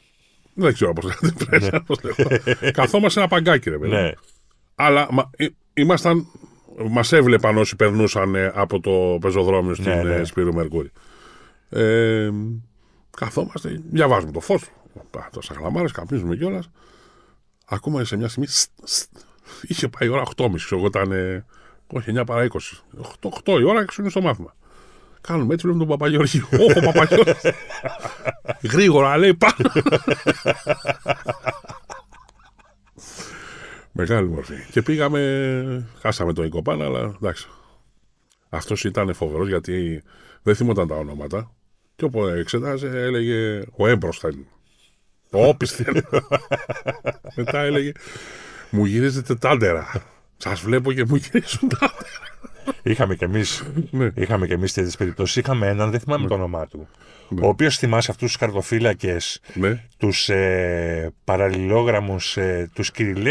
Δεν ξέρω πώ την πρέζα. Ναι. Πώς Καθόμαστε ένα παγκάκι, ρε παιδί. Ναι. Αλλά μα, ε, ήμασταν. Μας έβλεπαν όσοι περνούσαν ε, από το πεζοδρόμιο στην ναι, ε, Σπύρου Μερκούρη. καθόμαστε, διαβάζουμε το φως. τόσα καπνίζουμε κιόλας ακόμα σε μια στιγμή είχε πάει η ώρα 8.30, ήταν. όχι, 9 παρά 20. 8, η ώρα και στο μάθημα. Κάνουμε έτσι, βλέπουμε τον Παπαγιώργη. Όχι, ο Παπαγιώργη. Γρήγορα λέει πάνω. Μεγάλη μορφή. Και πήγαμε, χάσαμε τον Οικοπάνα, αλλά εντάξει. Αυτός ήταν φοβερός γιατί δεν θυμόταν τα ονόματα. Και όπου εξετάζε, έλεγε ο έμπρος θα είναι. Όπιστη. Μετά έλεγε, μου γυρίζετε τάντερα. Σας βλέπω και μου γυρίζουν τάντερα. Είχαμε κι εμείς ναι. είχαμε εμείς τέτοιες περιπτώσεις. Είχαμε έναν, δεν θυμάμαι ναι. το όνομά του. Ναι. Ο οποίος θυμάσαι αυτούς τους καρτοφύλακε, τους ε, παραλληλόγραμμους, ε, τους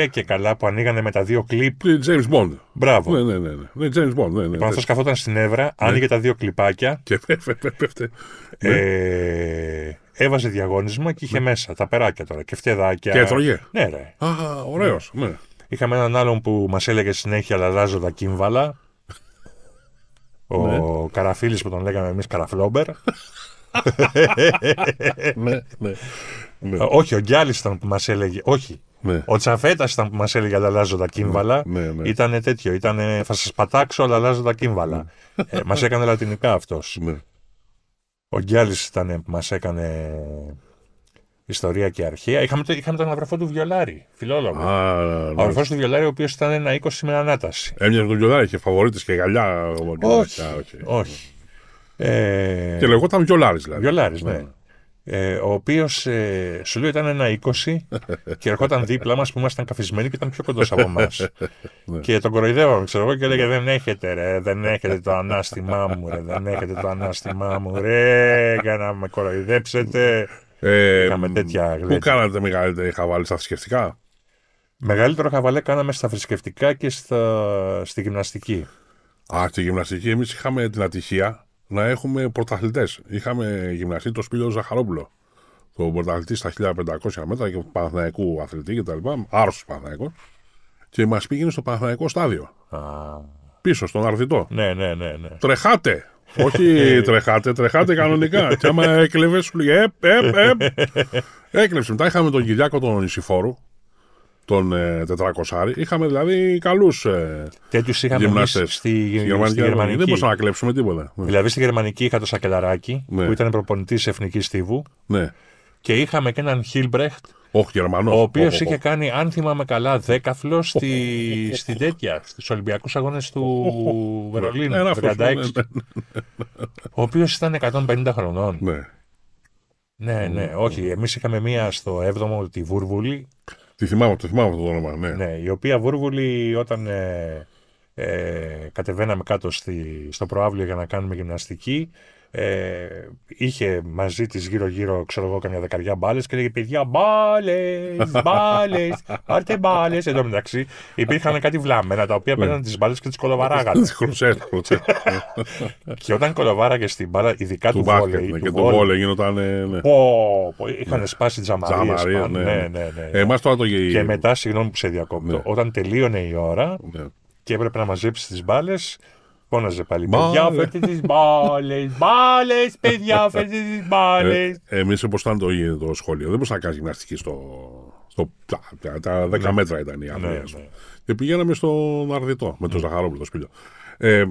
και καλά που ανοίγανε με τα δύο κλειπ. Ε, James Bond. Μπράβο. Ναι, ναι, ναι. James Bond, αυτός καθόταν στην Εύρα, άνοιγε τα δύο κλιπάκια. Και πέφτε. Ε, έβαζε διαγώνισμα και είχε ναι. μέσα τα περάκια τώρα και φτεδάκια. Και έτρωγε. Ναι, ρε. Α, ωραίος. Ναι. Είχαμε έναν άλλον που μας έλεγε συνέχεια αλλάζω τα κύμβαλα. Ο ναι. Καραφίλης που τον λέγαμε εμείς Καραφλόμπερ. ναι, ναι, ναι. Όχι, ο Γκιάλης ήταν που μας έλεγε, όχι. Ναι. Ο Τσαφέτας ήταν που μας έλεγε αλλά αλλάζω τα κύμβαλα. Ναι, ήταν τέτοιο, ήταν θα σας πατάξω αλλά αλλάζω τα κύμβαλα. ε, έκανε λατινικά αυτός. Ο Γκιάλης ήταν, μας έκανε ιστορία και αρχαία. Είχαμε, το, είχαμε τον αδερφό του Βιολάρη, φιλόλογο. Α, ο αδερφός του Βιολάρη, ο οποίος ήταν ένα 20 με ανάταση. Έμοιαζε τον Βιολάρη, είχε φαβορίτε και γαλιά. Όχι. όχι. όχι. Ε... Και λεγόταν Βιολάρης, δηλαδή. Βιολάρης, ναι. ναι ε, ο οποίος ε, σου λέει ήταν ένα 20 και ερχόταν δίπλα μας που ήμασταν καθισμένοι και ήταν πιο κοντός από εμάς. Ναι. και τον κοροϊδεύαμε, ξέρω εγώ, και έλεγε Δεν έχετε, ρε, δεν έχετε το ανάστημά μου, ρε, δεν έχετε το ανάστημά μου, ρε, για να με κοροϊδέψετε. Ε, Είχαμε τέτοια Πού κάνατε μεγαλύτερη χαβάλη στα θρησκευτικά. Μεγαλύτερο χαβαλέ κάναμε στα θρησκευτικά και στα, στη γυμναστική. Α, στη γυμναστική εμείς είχαμε την ατυχία να έχουμε πρωταθλητές. Είχαμε γυμναστεί το του Ζαχαρόπουλο, Το πρωταθλητή στα 1500 μέτρα και Παναθναϊκού αθλητή κτλ. Άρρωστο Παναθναϊκό. Και μας πήγαινε στο Παναθναϊκό στάδιο. Α. Πίσω, στον αρθιτό. Ναι, ναι, ναι, ναι. Τρεχάτε. Όχι τρεχάτε, τρεχάτε κανονικά. και άμα έκλεβες, σου Επ, επ, επ. Έκλεψε. Μετά είχαμε τον Κυριάκο τον Ισηφόρου, τον 400. Ε, είχαμε δηλαδή καλούς ε, Τέτοιους είχαμε γυμνάστε στη, στη, στη Γερμανική. Δεν μπορούσαμε να κλέψουμε τίποτα. Δηλαδή στη Γερμανική είχα το Σακελαράκι ναι. που ήταν προπονητής εθνική Στίβου. Ναι. Και είχαμε και έναν Χίλμπρεχτ. Oh, ο οποίος oh, oh, είχε κάνει, αν θυμάμαι καλά, δέκαθλο στη, στην τέτοια, στους Ολυμπιακούς Αγώνες του Βερολίνου. Ένα 36, ναι ναι, ναι, ναι, Ο οποίος ήταν 150 χρονών. Ναι, ναι, ναι. Όχι, εμείς είχαμε μία στο 7ο τη Βούρβουλη Τη θυμάμαι, το θυμάμαι αυτό το όνομα, ναι. ναι. Η οποία βούργουλη, όταν ε, ε κατεβαίναμε κάτω στη, στο προάβλιο για να κάνουμε γυμναστική, ε, είχε μαζί της γύρω-γύρω, ξέρω εγώ, καμιά δεκαριά μπάλες και λέγε παιδιά μπάλες, μπάλες, πάρτε μπάλες. Εν τω μεταξύ υπήρχαν κάτι βλάμμένα τα οποία ναι. παίρναν τις μπάλες και τις κολοβαράγανε. Τις χρυσέφτω. Και όταν κολοβάραγε στην μπάλα, ειδικά του, Βόλε... Ναι, και το Βόλε γινόταν. Ε, ναι. Είχαν σπάσει τζαμαρίες. Ναι, ναι, ναι. Ε, και μετά, συγγνώμη που σε διακόπτω, όταν τελείωνε η ώρα και έπρεπε να μαζέψεις τις μπάλες, Πόναζε πάλι. Παιδιά, φέρτε τις μπάλες. Μπάλες, παιδιά, φέρτε τις μπάλες. Εμείς όπως ήταν το, το σχολείο, δεν μπορούσα να κάνεις γυμναστική στο. στο τα, τα 10 ναι. μέτρα ήταν η ναι, άδεια. Ναι. Και πηγαίναμε στον Αρδιτό με τον Ζαχαρόπουλο το σπίτι. Ε,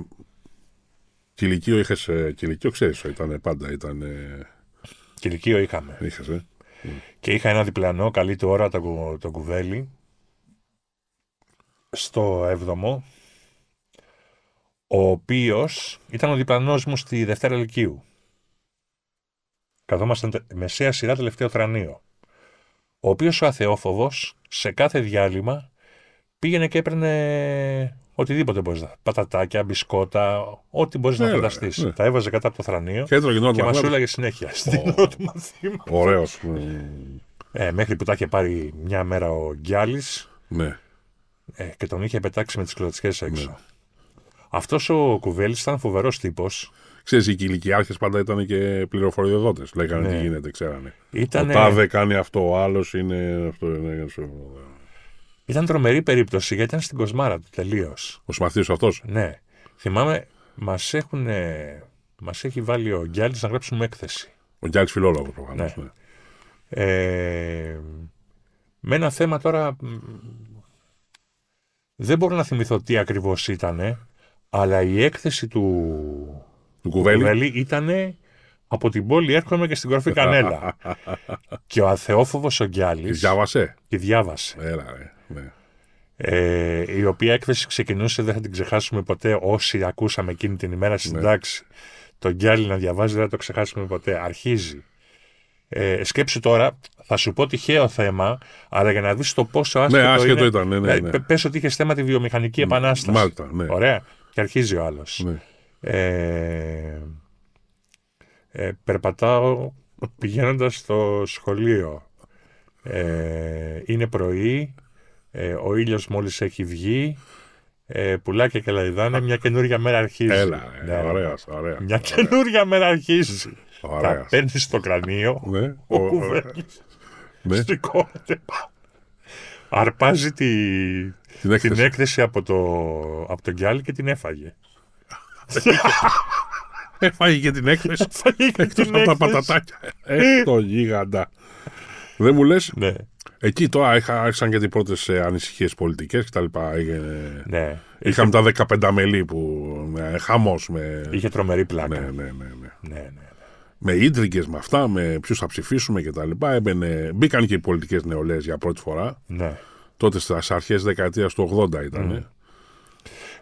κηλικείο είχες. Ε, κηλικείο ξέρεις, ήταν πάντα. Ήταν, ε, Κηλικείο είχαμε. Είχες, ε? Mm. Και είχα ένα διπλανό, καλή του ώρα, τον, κουβέλι, στο 7ο, ο οποίος ήταν ο διπλανός μου στη Δευτέρα Λυκείου. Καθόμασταν μεσαία σειρά τελευταίο τρανίο. Ο οποίος ο αθεόφοβος σε κάθε διάλειμμα πήγαινε και έπαιρνε οτιδήποτε μπορείς να. Πατατάκια, μπισκότα, ό,τι μπορείς να ναι, φανταστείς. Ναι. Τα έβαζε κατά από το θρανίο και, και μα έλαγε συνέχεια στην oh. μαθήμα. Ωραίο. Ναι. Ε, μέχρι που τα είχε πάρει μια μέρα ο Γκιάλης ναι. ε, και τον είχε πετάξει με τις κλωτσιές έξω. Ναι. Αυτός ο Κουβέλης ήταν φοβερός τύπος. Ξέρεις, οι κυλικιάρχες πάντα ήταν και πληροφοριοδότες. Λέγανε ναι. τι γίνεται, ξέρανε. Ήτανε... Ο κάνει αυτό, ο άλλος είναι αυτό. Είναι... Ήταν τρομερή περίπτωση γιατί ήταν στην κοσμάρα του τελείως. Ο συμμαθητή αυτός. Ναι. Θυμάμαι, μας έχουν. Μας έχει βάλει ο Γκιάλης να γράψουμε έκθεση. Ο Γκιάλης φιλόλογος προφανώς. Ναι. Ναι. Ε, με ένα θέμα τώρα δεν μπορώ να θυμηθώ τι ακριβώς ήταν. Αλλά η έκθεση του, του Κουβέλη, ήταν από την πόλη έρχομαι και στην κορφή Κανέλα. και ο αθεόφοβος ο Γκιάλης... Τη διάβασε. Τη διάβασε. ναι. Ε, η οποία έκθεση ξεκινούσε, δεν θα την ξεχάσουμε ποτέ όσοι ακούσαμε εκείνη την ημέρα ναι. στην τάξη. Το Γκιάλη να διαβάζει, δεν θα το ξεχάσουμε ποτέ. Αρχίζει. Ε, σκέψου τώρα, θα σου πω τυχαίο θέμα, αλλά για να δεις το πόσο ναι, άσχετο, ναι, άσχετο είναι, ήταν. Ναι, ναι, ε, ναι. Πες ότι είχες θέμα τη βιομηχανική επανάσταση. Μάλτα, ναι. Ωραία. Και αρχίζει ο άλλος. Ναι. Ε, ε, περπατάω πηγαίνοντας στο σχολείο. Ε, είναι πρωί, ε, ο ήλιος μόλις έχει βγει, ε, πουλάκια και λαϊδάνε, μια καινούργια μέρα αρχίζει. Έλα, ε, ναι, ωραίος, ωραία. Μια καινούργια μέρα αρχίζει. Τα παίρνεις στο κρανίο, ναι, ο, ο, ο, ε, ο, ο, ναι αρπάζει τη, την, έκθεση. από, το, από τον Γκιάλ και την έφαγε. έφαγε και την έκθεση. Εκτός από τα πατατάκια. Έχει γίγαντα. Δεν μου λες, ναι. Εκεί τώρα είχα, άρχισαν και τις πρώτες ανησυχίες πολιτικές κτλ. Ναι. Είχαμε τα 15 μελή που. Ε, χαμός με. Είχε τρομερή πλάκα. ναι, ναι. ναι, ναι με ίντρικε, με αυτά, με ποιους θα ψηφίσουμε κτλ. μπήκαν και οι πολιτικές νεολαίες για πρώτη φορά. Ναι. Τότε στις αρχές δεκαετίας του 80 ήταν. Mm. Ε.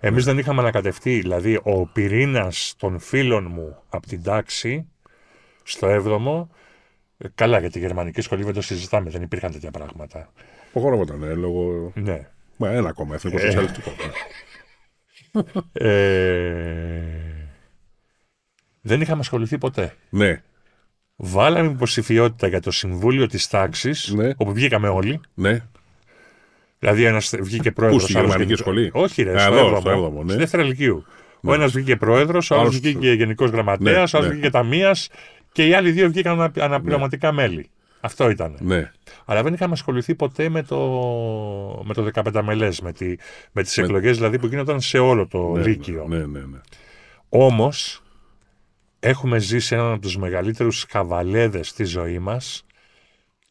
Εμείς δεν είχαμε ανακατευτεί. Δηλαδή, ο πυρήνας των φίλων μου από την τάξη στο 7ο. Ε, καλά, για τη γερμανική σχολή δεν το συζητάμε, δεν υπήρχαν τέτοια πράγματα. ήταν, ε, λόγω. Ναι. Μα ένα ακόμα εθνικό σοσιαλιστικό. Ναι. ε δεν είχαμε ασχοληθεί ποτέ. Ναι. Βάλαμε υποψηφιότητα για το Συμβούλιο της Τάξης, ναι. όπου βγήκαμε όλοι. Ναι. Δηλαδή, ένας βγήκε πρόεδρο. Πού στη Γερμανική Σχολή. Όχι, ρε, στο Εύδομο. Ναι. δεύτερη ναι. Ο ένας βγήκε πρόεδρος, ο άλλος βγήκε γενικός γραμματέας, ναι, ο άλλος ναι. βγήκε ταμείας και οι άλλοι δύο βγήκαν αναπληρωματικά μέλη. Αυτό ήταν. Ναι. Αλλά δεν είχαμε ασχοληθεί ποτέ με το, με το 15 μελέ, με, τη, με τις εκλογές δηλαδή που γίνονταν σε όλο το Λύκειο. Ναι, ναι, ναι. Όμως, Έχουμε ζήσει έναν από τους μεγαλύτερους καβαλέδες στη ζωή μας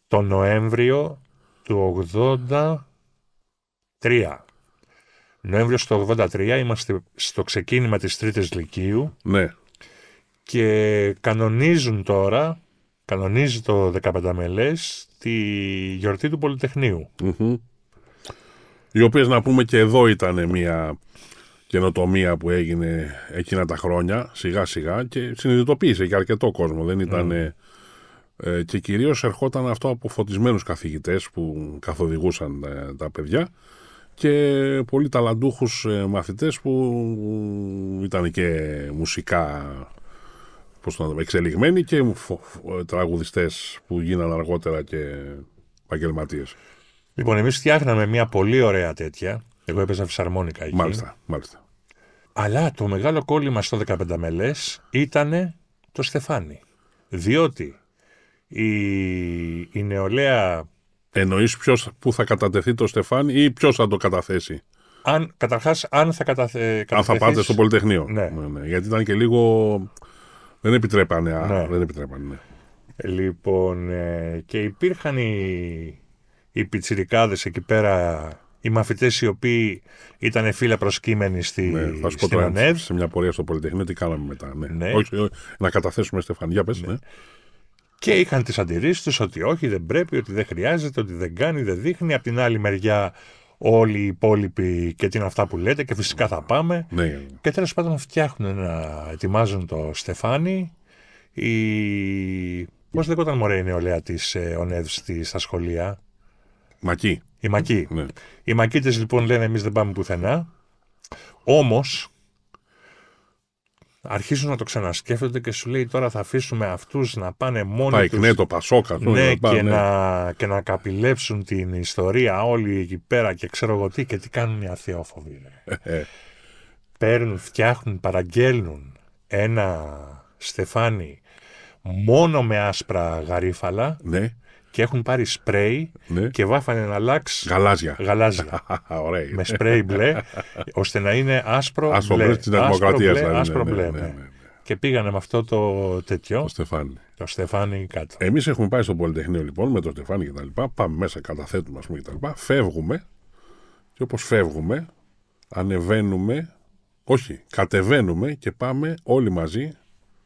το Νοέμβριο του 83. Νοέμβριο του 83 είμαστε στο ξεκίνημα της τρίτης λυκείου ναι. και κανονίζουν τώρα, κανονίζει το 15 μελές, τη γιορτή του Πολυτεχνείου. Mm-hmm. Οι οποίες να πούμε και εδώ ήταν μια καινοτομία που έγινε εκείνα τα χρόνια, σιγά σιγά και συνειδητοποίησε και αρκετό κόσμο. Δεν ήταν. Ναι. Ε, και κυρίως ερχόταν αυτό από φωτισμένους καθηγητές που καθοδηγούσαν ε, τα παιδιά και πολύ ταλαντούχους ε, μαθητές που ήταν και μουσικά πώς να εξελιγμένοι και τραγουδιστέ τραγουδιστές που γίνανε αργότερα και επαγγελματίες. Λοιπόν, εμείς φτιάχναμε μια πολύ ωραία τέτοια. Εγώ έπαιζα φυσαρμόνικα εκεί. Μάλιστα, μάλιστα. Αλλά το μεγάλο κόλλημα στο 15 μελέ ήταν το Στεφάνι. Διότι η, η νεολαία... Εννοείς ποιος που θα κατατεθεί το Στεφάνι ή ποιος θα το καταθέσει. Αν, καταρχάς, αν θα καταθε... Αν θα πάτε στο Πολυτεχνείο. Ναι. Ναι, ναι. Γιατί ήταν και λίγο... Δεν επιτρέπανε. Ναι. δεν επιτρέπανε, ναι. Λοιπόν, ε, και υπήρχαν οι, οι πιτσιρικάδες εκεί πέρα οι μαθητές οι οποίοι ήταν φίλοι προσκύμενοι στη ναι, Σε μια πορεία στο Πολυτεχνείο, τι κάναμε μετά. Ναι. Ναι. Όχι, να καταθέσουμε στεφανιά, πες, ναι. ναι. Και είχαν τις αντιρρήσεις τους ότι όχι, δεν πρέπει, ότι δεν χρειάζεται, ότι δεν κάνει, δεν δείχνει. Απ' την άλλη μεριά, όλοι οι υπόλοιποι και τι είναι αυτά που λέτε και φυσικά θα πάμε. Ναι. Και τέλος πάντων φτιάχνουν να ετοιμάζουν το Στεφάνι. Η... Πώς λέγονταν μωρέ η νεολαία της ε, ΟΝΕΔ στα σχολεία. Μακί. Ναι. Οι μακοί. λοιπόν λένε εμείς δεν πάμε πουθενά. Όμως αρχίζουν να το ξανασκέφτονται και σου λέει τώρα θα αφήσουμε αυτούς να πάνε μόνοι τους. Ναι, το Πασόκα. Ναι, ναι, και, ναι. Να, και να καπηλέψουν την ιστορία όλοι εκεί πέρα και ξέρω εγώ τι και τι κάνουν οι αθεόφοβοι. Ε, ε. Παίρνουν, φτιάχνουν, παραγγέλνουν ένα στεφάνι μόνο με άσπρα γαρίφαλα. Ναι και έχουν πάρει σπρέι ναι. και βάφανε να αλλάξει. Γαλάζια. Γαλάζια. Με σπρέι μπλε, ώστε να είναι άσπρο, άσπρο μπλε. άσπρο μπλε, ναι, άσπρο μπλε. Ναι ναι. ναι, ναι, και πήγανε με αυτό το τέτοιο. Το Στεφάνι. Το Στεφάνι κάτω. Εμείς έχουμε πάει στο Πολυτεχνείο λοιπόν με το Στεφάνι κτλ. Πάμε μέσα, καταθέτουμε ας πούμε κτλ. Φεύγουμε και όπως φεύγουμε, ανεβαίνουμε. Όχι, κατεβαίνουμε και πάμε όλοι μαζί.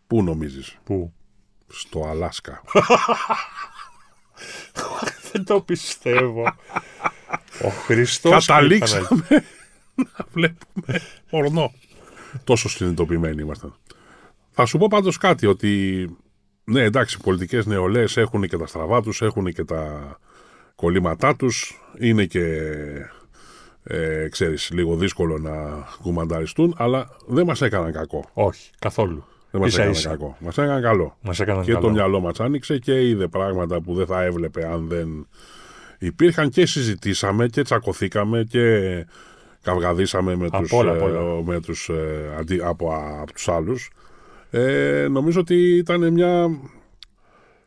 Πού νομίζεις. Πού. Στο Αλάσκα. Δεν το πιστεύω. Ο Χριστός. Καταλήξαμε να βλέπουμε πορνό Τόσο συνειδητοποιημένοι ήμασταν. Θα σου πω πάντως κάτι ότι. Ναι, εντάξει, οι πολιτικές νεολαίες έχουν και τα στραβά τους, έχουν και τα κολλήματά τους. Είναι και. Ε, ξέρεις, λίγο δύσκολο να κουμανταριστούν αλλά δεν μας έκαναν κακό. Όχι, καθόλου. Δεν μας έκανε κακό. Μας έκανε καλό. και το μυαλό μας άνοιξε και είδε πράγματα που δεν θα έβλεπε αν δεν υπήρχαν και συζητήσαμε και τσακωθήκαμε και καυγαδίσαμε με από τους, ε, από, Με τους, ε, από, άλλους. Ε, νομίζω ότι ήταν μια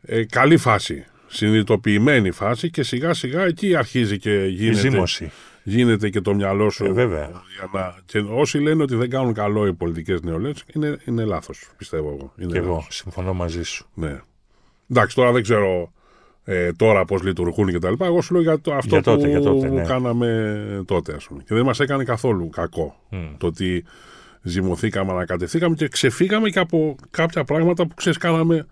ε, καλή φάση, συνειδητοποιημένη φάση και σιγά σιγά εκεί αρχίζει και γίνεται... Η ζήμωση γίνεται και το μυαλό σου. Ε, βέβαια. Για να... Και όσοι λένε ότι δεν κάνουν καλό οι πολιτικές νεολαίες, είναι, είναι λάθος, πιστεύω εγώ. και εγώ συμφωνώ μαζί σου. Ναι. Εντάξει, τώρα δεν ξέρω ε, τώρα πώς λειτουργούν λοιπά Εγώ σου λέω για το, αυτό που ναι. κάναμε τότε, ας πούμε. Και δεν μας έκανε καθόλου κακό mm. το ότι ζυμωθήκαμε, ανακατευθήκαμε και ξεφύγαμε και από κάποια πράγματα που ξέρεις, κάναμε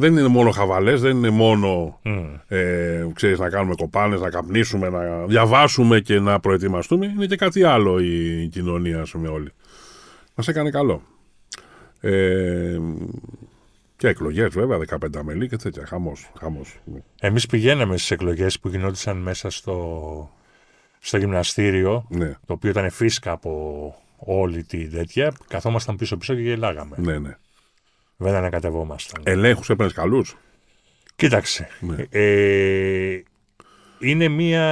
δεν είναι μόνο χαβαλές, δεν είναι μόνο ε, ξέρεις, να κάνουμε κοπάνες, να καπνίσουμε, να διαβάσουμε και να προετοιμαστούμε. Είναι και κάτι άλλο η κοινωνία, ας πούμε, όλοι. Μας έκανε καλό. Ε, και εκλογές, βέβαια, 15 μελή και τέτοια. Χαμός. Χαμός. Εμείς πηγαίναμε στις εκλογές που γινόντουσαν μέσα στο, στο γυμναστήριο, ναι. το οποίο ήταν φίσκα από όλη την τέτοια. Καθόμασταν πίσω-πίσω και γελάγαμε. Ναι, ναι δεν ανακατευόμασταν. Ελέγχους έπαιρνες καλούς. Κοίταξε. Ναι. Ε, είναι μια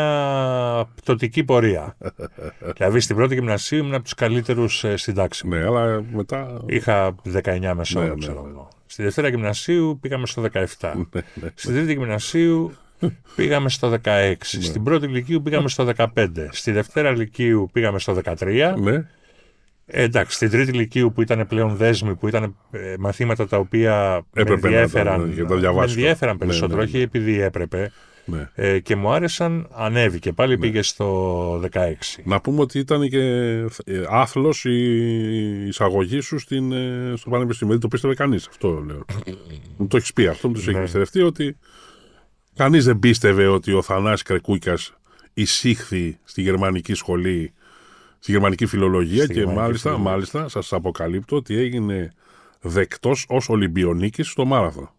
πτωτική πορεία. δηλαδή στην πρώτη γυμνασίου ήμουν από τους καλύτερους ε, στην τάξη. Ναι, αλλά μετά. Είχα 19 μεσόωρο, ναι, ναι, ξέρω εγώ. Στη δεύτερη γυμνασίου πήγαμε στο 17. Στη τρίτη γυμνασίου πήγαμε στο 16. Στην πρώτη λυκείου πήγαμε στο 15. Στη δευτέρα λυκείου πήγαμε στο 13. Ε, εντάξει, στην τρίτη ηλικία που ήταν πλέον δέσμοι, που ήταν ε, μαθήματα τα οποία έπρεπε με ενδιέφεραν, να ναι, περισσότερο, ναι. όχι επειδή έπρεπε. Ναι. Ε, και μου άρεσαν, ανέβηκε. Πάλι πήγε στο 16. Να πούμε ότι ήταν και ε, άθλος η εισαγωγή σου στην, στο Πανεπιστήμιο. Δεν το πίστευε κανείς αυτό, λέω. μου το έχεις πει αυτό, μου το έχεις εκπαιδευτεί, ότι κανείς δεν πίστευε ότι ο Θανάσης Κρεκούκια εισήχθη στη γερμανική σχολή στη γερμανική φιλολογία και μάλιστα, φιλολογία. μάλιστα σας αποκαλύπτω ότι έγινε δεκτός ως Ολυμπιονίκης στο Μάραθο.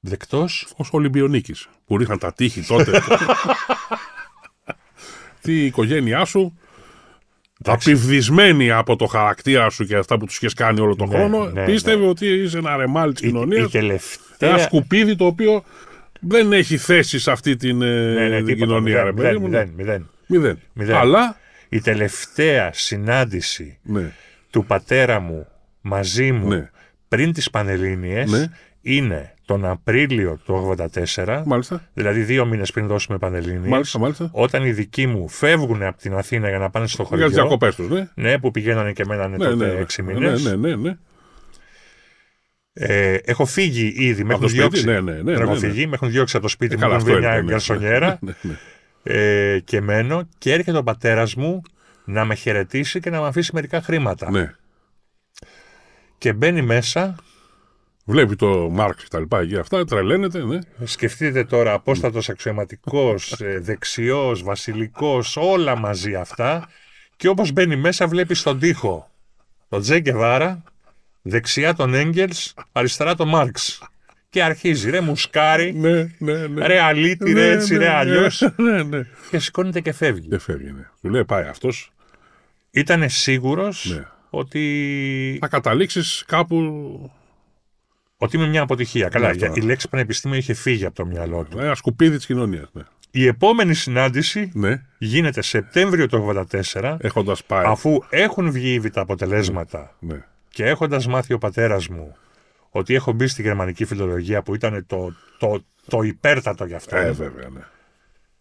Δεκτός? Ως Ολυμπιονίκης. Που ρίχναν τα τείχη τότε. Τι η οικογένειά σου τα πυβδισμένη από το χαρακτήρα σου και αυτά που τους είχες κάνει όλο τον ναι, χρόνο, ναι, πίστευε ναι. ότι είσαι ένα ρεμάλι της κοινωνίας. Τελευταία... Ένα σκουπίδι το οποίο δεν έχει θέση σε αυτή την, κοινωνία, ρε Μηδέν, μηδέν. Αλλά η τελευταία συνάντηση ναι. του πατέρα μου μαζί μου ναι. πριν τις Πανελλήνιες ναι. είναι τον Απρίλιο του 1984, δηλαδή δύο μήνες πριν δώσουμε Πανελλήνιες, όταν οι δικοί μου φεύγουν από την Αθήνα για να πάνε στο χωριό, για τους, ναι. ναι, που πηγαίνανε και μένανε τότε έξι μήνες, ναι, ναι, ναι. Ε, έχω φύγει ήδη, με έχουν διώξει. Ναι, ναι, ναι, ναι, ναι. Έχω φύγει, με έχουν διώξει από το σπίτι ε, μου, καλά, μια γκαρσονιέρα. ε, και μένω και έρχεται ο πατέρας μου να με χαιρετήσει και να μου αφήσει μερικά χρήματα. Ναι. Και μπαίνει μέσα. Βλέπει το Μάρξ και τα λοιπά εκεί αυτά, τρελαίνεται, ναι. Σκεφτείτε τώρα απόστατος αξιωματικός, ε, δεξιός, βασιλικός, όλα μαζί αυτά. Και όπως μπαίνει μέσα βλέπει στον τοίχο τον Τζέγκεβάρα, δεξιά τον Έγκελ, αριστερά τον Μάρξ και αρχίζει ρε μουσκάρι, ναι, ναι, ναι. ρε αλήτη, ρε ναι, έτσι, ναι, ρε ναι. αλλιώς. Και σηκώνεται και φεύγει. φεύγει, ναι. Του λέει πάει αυτός. Ήταν σίγουρο ότι. Θα καταλήξεις κάπου. Ότι είμαι μια αποτυχία. Καλά, η λέξη πανεπιστήμιο είχε φύγει από το μυαλό του. Ένα σκουπίδι της κοινωνίας. Ναι. Η επόμενη συνάντηση ναι. γίνεται Σεπτέμβριο του 1984, αφού έχουν βγει ήδη τα αποτελέσματα ναι. και έχοντας μάθει ο πατέρας μου ότι έχω μπει στη γερμανική φιλολογία που ήταν το, το, το υπέρτατο γι' αυτό. Ε, βέβαια, ναι.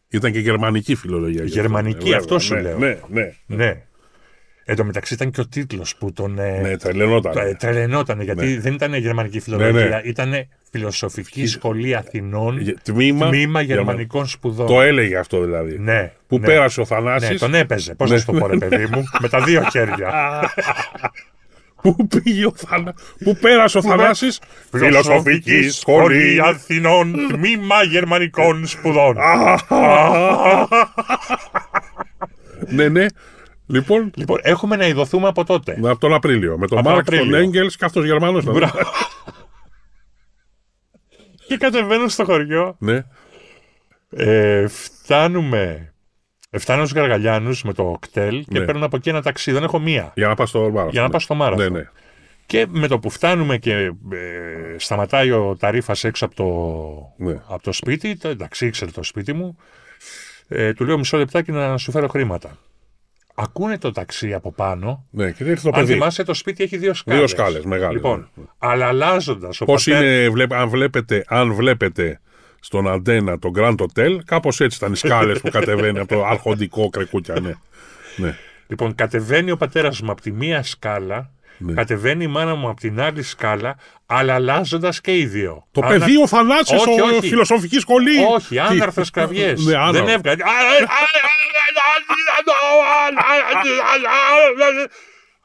Ήταν και γερμανική φιλολογία. Γερμανική, ε, αυτό, ναι, αυτό ναι, σου ναι, λέω. Ναι, ναι. ναι. Εν μεταξύ ήταν και ο τίτλος που τον. Ε, ναι, τρελαινόταν. Το, ε, τρελαινόταν γιατί ναι. δεν ήταν γερμανική φιλολογία. Ναι, ναι. Ήταν Φιλοσοφική Σχολή Αθηνών. Τμήμα, τμήμα γερμανικών σπουδών. Το έλεγε αυτό δηλαδή. Ναι. Που πέρασε ο Θανάσης. Ναι, τον έπαιζε. Πώς να το πω, ρε παιδί μου. Με τα δύο χέρια. Πού πήγε ο Θανάσης, πού πέρασε ο Θανάσης. Φιλοσοφικής σχολή Αθηνών, τμήμα γερμανικών σπουδών. Ναι, ναι. Λοιπόν, λοιπόν, έχουμε να ειδωθούμε από τότε. Ναι, από τον Απρίλιο. Με τον Μάρκ, τον Έγγελ και αυτός Γερμανός. και κατεβαίνω στο χωριό. Ναι. Ε, φτάνουμε Φτάνω στου Γαργαλιάνους με το κτέλ και ναι. παίρνω από εκεί ένα ταξί. Δεν έχω μία. Για να πά στο Μάραθον. Για να πά στο Ναι, ναι. Και με το που φτάνουμε και ε, σταματάει ο ταρίφας έξω από το, ναι. από το σπίτι, το, εντάξει, ήξερε το σπίτι μου, ε, του λέω μισό λεπτάκι να σου φέρω χρήματα. Ακούνε το ταξί από πάνω. Ναι, και το παιδί. Αν θυμάσαι, το σπίτι έχει δύο σκάλες. Δύο σκάλες, μεγάλε. Λοιπόν, αλλά ναι. αλλάζοντας. Πώ είναι, αν βλέπετε, αν βλέπετε στον Αντένα, το Grand Hotel. Κάπως έτσι ήταν οι σκάλες που κατεβαίνει από το αρχοντικό κρεκούκια, ναι. ναι. Λοιπόν, κατεβαίνει ο πατέρας μου από τη μία σκάλα, κατεβαίνει η μάνα μου από την άλλη σκάλα, αλλά αλλάζοντα και οι δύο. Το Άνα... πεδίο θανάσι, ο φιλοσοφική σχολή. Όχι, άναρθες κραυγέ. Δεν έβγαλε.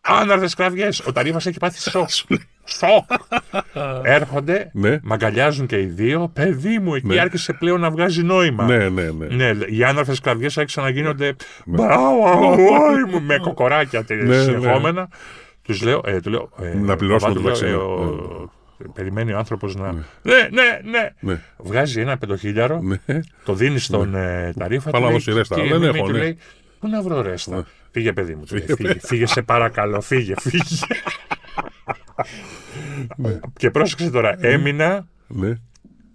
Άναρθε κραυγέ. Ο Ταρίβα έχει πάθει σοκ. Σοκ! Έρχονται, ναι. μαγκαλιάζουν και οι δύο. Παιδί μου, εκεί ναι. άρχισε πλέον να βγάζει νόημα. Ναι, ναι, ναι. ναι οι άναρφε κλαδιές άρχισαν να γίνονται. Ναι. αγόρι με κοκοράκια ναι, ναι. συνεχόμενα. Ε, του λέω, ε, να πληρώσουμε το ταξίδι. Ε, περιμένει ο άνθρωπος να. Ναι, ναι, ναι. Βγάζει ένα πεντοχίλιαρο, το δίνει στον ναι. η ρέστα. Δεν έχω, Πού να βρω ρέστα. Πήγε παιδί μου. Φύγε, σε παρακαλώ, φύγε, φύγε. Ναι. και πρόσεξε τώρα, έμεινα ναι.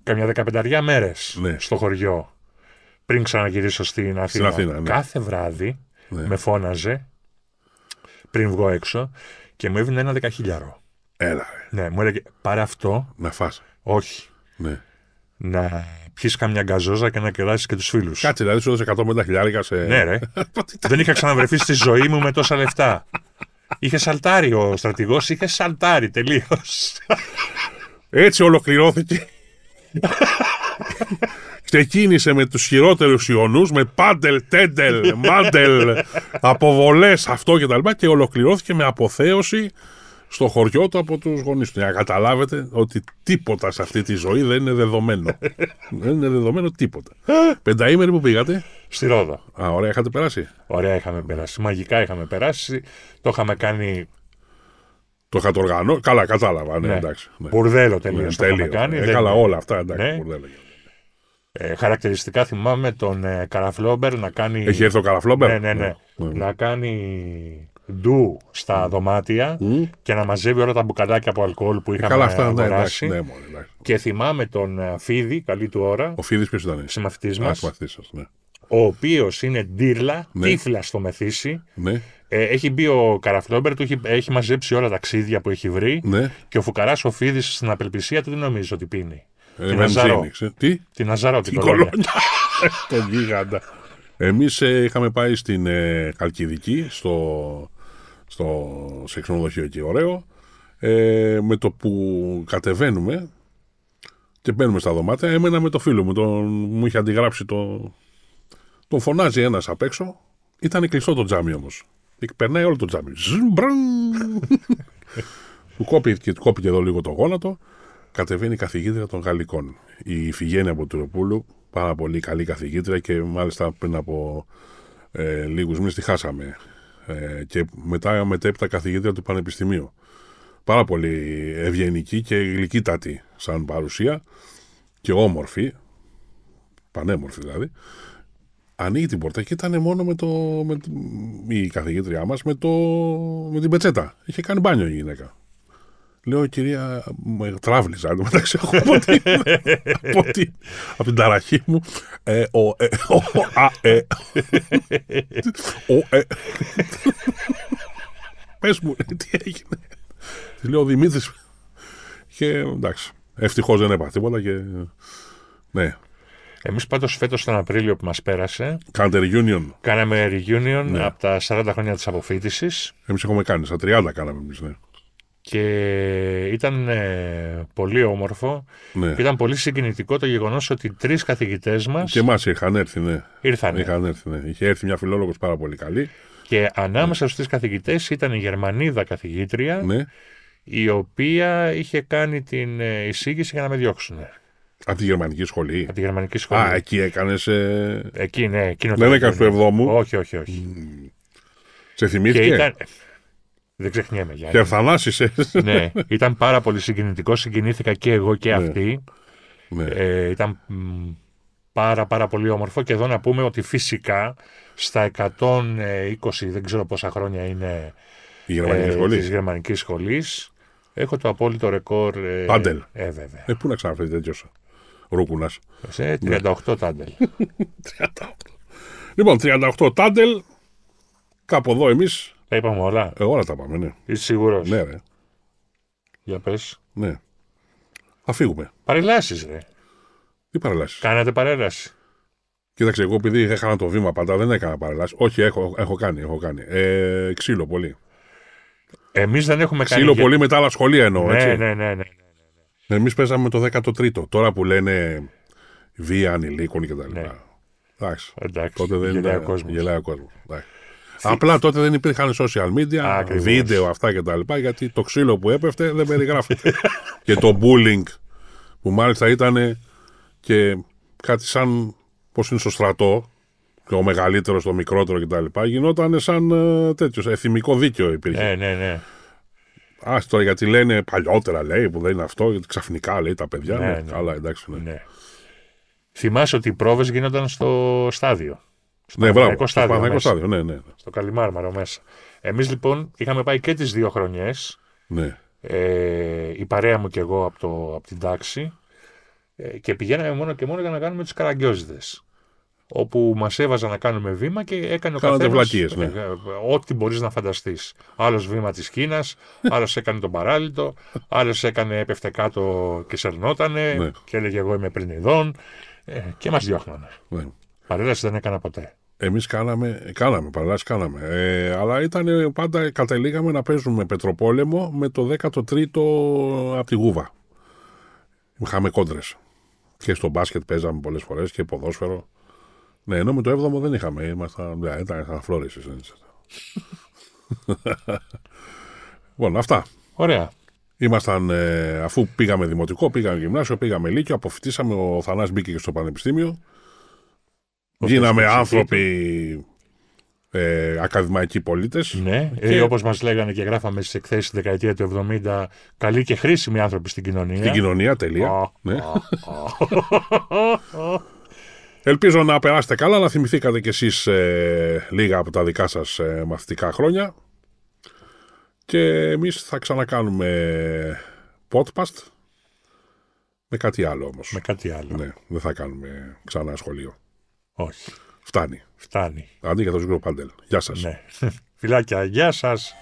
καμιά δεκαπενταριά μέρες ναι. στο χωριό πριν ξαναγυρίσω στην Αθήνα. Κάθε βράδυ με φώναζε πριν βγω έξω και μου έβινε ένα δεκαχίλιαρο. Έλα. Ναι, μου έλεγε πάρε αυτό. Να φας. Όχι. Να πιεις καμιά γκαζόζα και να κεράσεις και τους φίλους. Κάτσε, δηλαδή σου έδωσε 150 χιλιάρικα σε. Ναι, ρε. Δεν είχα ξαναβρεθεί στη ζωή μου με τόσα λεφτά. Είχες σαλτάρει ο στρατηγός, είχες σαλτάρει τελείως. Έτσι ολοκληρώθηκε. Ξεκίνησε με τους χειρότερους ιονούς, με πάντελ, τέντελ, μάντελ, αποβολές, αυτό και τα και ολοκληρώθηκε με αποθέωση στο χωριό του από τους γονείς του. Για να καταλάβετε ότι τίποτα σε αυτή τη ζωή δεν είναι δεδομένο. δεν είναι δεδομένο τίποτα. Πενταήμερη που πήγατε. Στη Ρόδο. Α, ωραία, είχατε περάσει. Ωραία, είχαμε περάσει. Μαγικά είχαμε περάσει. Το είχαμε κάνει. Το το οργανώ. Καλά, κατάλαβα. Ναι, ναι. εντάξει. Ναι. Μπουρδέλο τελείω. Ναι, Κάνει, ε, Καλά, όλα αυτά. Εντάξει, ναι. Ε, χαρακτηριστικά θυμάμαι τον ε, Καραφλόμπερ να κάνει. Έχει έρθει ο Καραφλόμπερ. ναι. ναι. ναι. ναι, ναι. Να κάνει ντου στα δωμάτια mm. και να μαζεύει όλα τα μπουκαλάκια από αλκοόλ που ε, είχαμε Καλά αυτά, ναι, αγοράσει. Ναι, ναι, ναι. Και θυμάμαι τον ε, Φίδη, καλή του ώρα. Ο Φίδης ποιος ήταν. Συμμαθητής μας. ναι. Ο οποίος είναι ντύρλα, ναι. τύφλα στο μεθύσι. Ναι. Ε, έχει μπει ο Καραφλόμπερ, του έχει, έχει μαζέψει όλα τα ξύδια που έχει βρει. Ναι. Και ο Φουκαράς ο Φίδης στην απελπισία του δεν νομίζει ότι πίνει. Ε, την Αζαρό. Τι? Την Αζαρό, την, Κολόνια. Τον γίγαντα. Εμείς ε, είχαμε πάει στην ε, Καλκιδική, στο στο, σε ξενοδοχείο εκεί, ωραίο. Ε, με το που κατεβαίνουμε και μπαίνουμε στα δωμάτια, έμενα με το φίλο μου. Τον, μου είχε αντιγράψει το. Τον φωνάζει ένας απ' έξω. Ήταν κλειστό το τζάμι όμως. Περνάει όλο το τζάμι. του, κόπηκε, του εδώ λίγο το γόνατο. Κατεβαίνει η καθηγήτρια των Γαλλικών. Η Φιγένεια από Τουροπούλου, πάρα πολύ καλή καθηγήτρια και μάλιστα πριν από ε, λίγους μήνες τη χάσαμε ε, και μετά μετέπειτα καθηγήτρια του Πανεπιστημίου. Πάρα πολύ ευγενική και γλυκύτατη σαν παρουσία και όμορφη, πανέμορφη δηλαδή. Ανοίγει την πόρτα και ήταν μόνο με το. Με, η καθηγήτριά μας με, το, με την πετσέτα. Είχε κάνει μπάνιο η γυναίκα. Λέω, κυρία, ε, τράβλιζα εδώ μεταξύ. από, την, από, την, από την ταραχή μου. Ε, ο, ε, ο, α, ε. ο, ε. Πες μου, τι έγινε. Τη λέω, ο Δημήτρης. Και εντάξει, ευτυχώς δεν έπαθε τίποτα και... Ναι, Εμείς πάντως φέτος τον Απρίλιο που μας πέρασε. κάναμε reunion. Κάναμε reunion ναι. από τα 40 χρόνια της αποφύτησης. Εμείς έχουμε κάνει, στα 30 κάναμε εμείς, ναι και ήταν ε, πολύ όμορφο. Ναι. Ήταν πολύ συγκινητικό το γεγονός ότι τρεις καθηγητές μας. Και εμάς είχαν έρθει, ναι. Ήρθαν. Είχαν έρθει, ναι. Είχε έρθει μια φιλόλογος πάρα πολύ καλή. Και ανάμεσα ναι. στους τρεις καθηγητές ήταν η Γερμανίδα καθηγήτρια, ναι. η οποία είχε κάνει την ε, εισήγηση για να με διώξουν. Από τη γερμανική σχολή. Από τη γερμανική σχολή. Α, εκεί έκανες. Ε... Εκεί, ναι. Δεν έκανες του εβδόμου. Όχι, όχι, όχι. Σε θυμήθηκε. Και ήταν... Δεν ξεχνιέμαι, Γιάννη. Και θανάσισε. ναι, ήταν πάρα πολύ συγκινητικό. Συγκινήθηκα και εγώ και ναι. αυτή. Ναι. Ε, ήταν πάρα πάρα πολύ όμορφο και εδώ να πούμε ότι φυσικά στα 120, δεν ξέρω πόσα χρόνια είναι η γερμανική ε, σχολή. της γερμανικής σχολής, έχω το απόλυτο ρεκόρ. Ε, τάντελ. Ε, βέβαια. Ε, πού να ξαναφέρει τέτοιος ρούκουνας. Σε 38 ναι. τάντελ. 38. Λοιπόν, 38 τάντελ, κάπου εδώ εμείς τα είπαμε όλα. Ε, όλα τα πάμε, ναι. Είσαι σίγουρος. Ναι, ρε. Για πες. Ναι. Θα Παρελάσεις, ρε. Τι παρελάσεις. Κάνατε παρέλαση. Κοίταξε, εγώ επειδή είχα το βήμα πάντα, δεν έκανα παρελάσει. Όχι, έχω, έχω κάνει. Έχω κάνει. Ε, ξύλο πολύ. Εμείς δεν έχουμε ξύλο κάνει. Ξύλο πολύ με τα άλλα σχολεία εννοώ. Ναι, έτσι. ναι, ναι. ναι. ναι, ναι. Εμείς παίζαμε το 13ο. Τώρα που λένε βία ανηλίκων κτλ. Ναι. Εντάξει. Εντάξει. Τότε δεν γελάει ο κόσμος. Γελάει ο κόσμος. Εντάξει. Απλά τότε δεν υπήρχαν social media, βίντεο αυτά κτλ. Γιατί το ξύλο που έπεφτε δεν περιγράφεται. και το bullying που μάλιστα ήταν και κάτι σαν πώς είναι στο στρατό, και ο μεγαλύτερος, το μικρότερο κτλ. Γινόταν σαν ε, τέτοιος. Εθιμικό δίκαιο υπήρχε. Ναι, ναι, ναι. τώρα γιατί λένε παλιότερα λέει που δεν είναι αυτό, γιατί ξαφνικά λέει τα παιδιά. Ναι, ναι. ναι. Καλά, εντάξει. Ναι. ναι. Θυμάσαι ότι οι πρόβες γίνονταν στο στάδιο ναι, μπράβο, στάδιο, ναι, ναι, ναι. Στο Καλιμάρμαρο μέσα. Εμείς λοιπόν είχαμε πάει και τις δύο χρονιές. Ναι. Ε, η παρέα μου και εγώ από, το, από την τάξη ε, και πηγαίναμε μόνο και μόνο για να κάνουμε του καραγκιόζιδες. όπου μας έβαζαν να κάνουμε βήμα και έκανε ο καθένας ναι. Ε, ό,τι μπορείς να φανταστείς. Άλλος βήμα της Κίνας, άλλος έκανε τον παράλληλο, άλλος έκανε έπεφτε κάτω και σερνότανε ναι. και έλεγε εγώ είμαι πριν ειδών ε, και μας διώχνανε. Ναι. Παρέλαση δεν έκανα ποτέ. Εμείς κάναμε, κάναμε παρελάσει, κάναμε. Ε, αλλά ήταν πάντα, καταλήγαμε να παίζουμε πετροπόλεμο με το 13ο από τη Γούβα. Είχαμε κόντρες. Και στο μπάσκετ παίζαμε πολλές φορές και ποδόσφαιρο. Ναι, ενώ με το 7ο δεν είχαμε. Ήμασταν. Ναι, ήταν, ήταν φλόρεση. λοιπόν, αυτά. Ωραία. Ήμασταν, ε, αφού πήγαμε δημοτικό, πήγαμε γυμνάσιο, πήγαμε λύκειο, αποφυτίσαμε. Ο δεν ειχαμε ημασταν δεν ηταν ηταν φλορηση λοιπον αυτα ωραια ημασταν μπήκε και στο πανεπιστήμιο. Γίναμε άνθρωποι ε, ακαδημαϊκοί πολίτες. Ναι, και... Ε, όπως μας λέγανε και γράφαμε στις εκθέσεις της δεκαετία του 70, καλοί και χρήσιμοι άνθρωποι στην κοινωνία. Στην κοινωνία, τελεία. ναι. Ελπίζω να περάσετε καλά, να θυμηθήκατε κι εσείς ε, λίγα από τα δικά σας ε, μαθητικά χρόνια και εμείς θα ξανακάνουμε podcast με κάτι άλλο όμως. Με κάτι άλλο. Ναι, δεν θα κάνουμε ξανά σχολείο. Όχι. Φτάνει. Φτάνει. για το σγουρό παντέλ. Γεια σας. Ναι. Φιλάκια, γεια σας.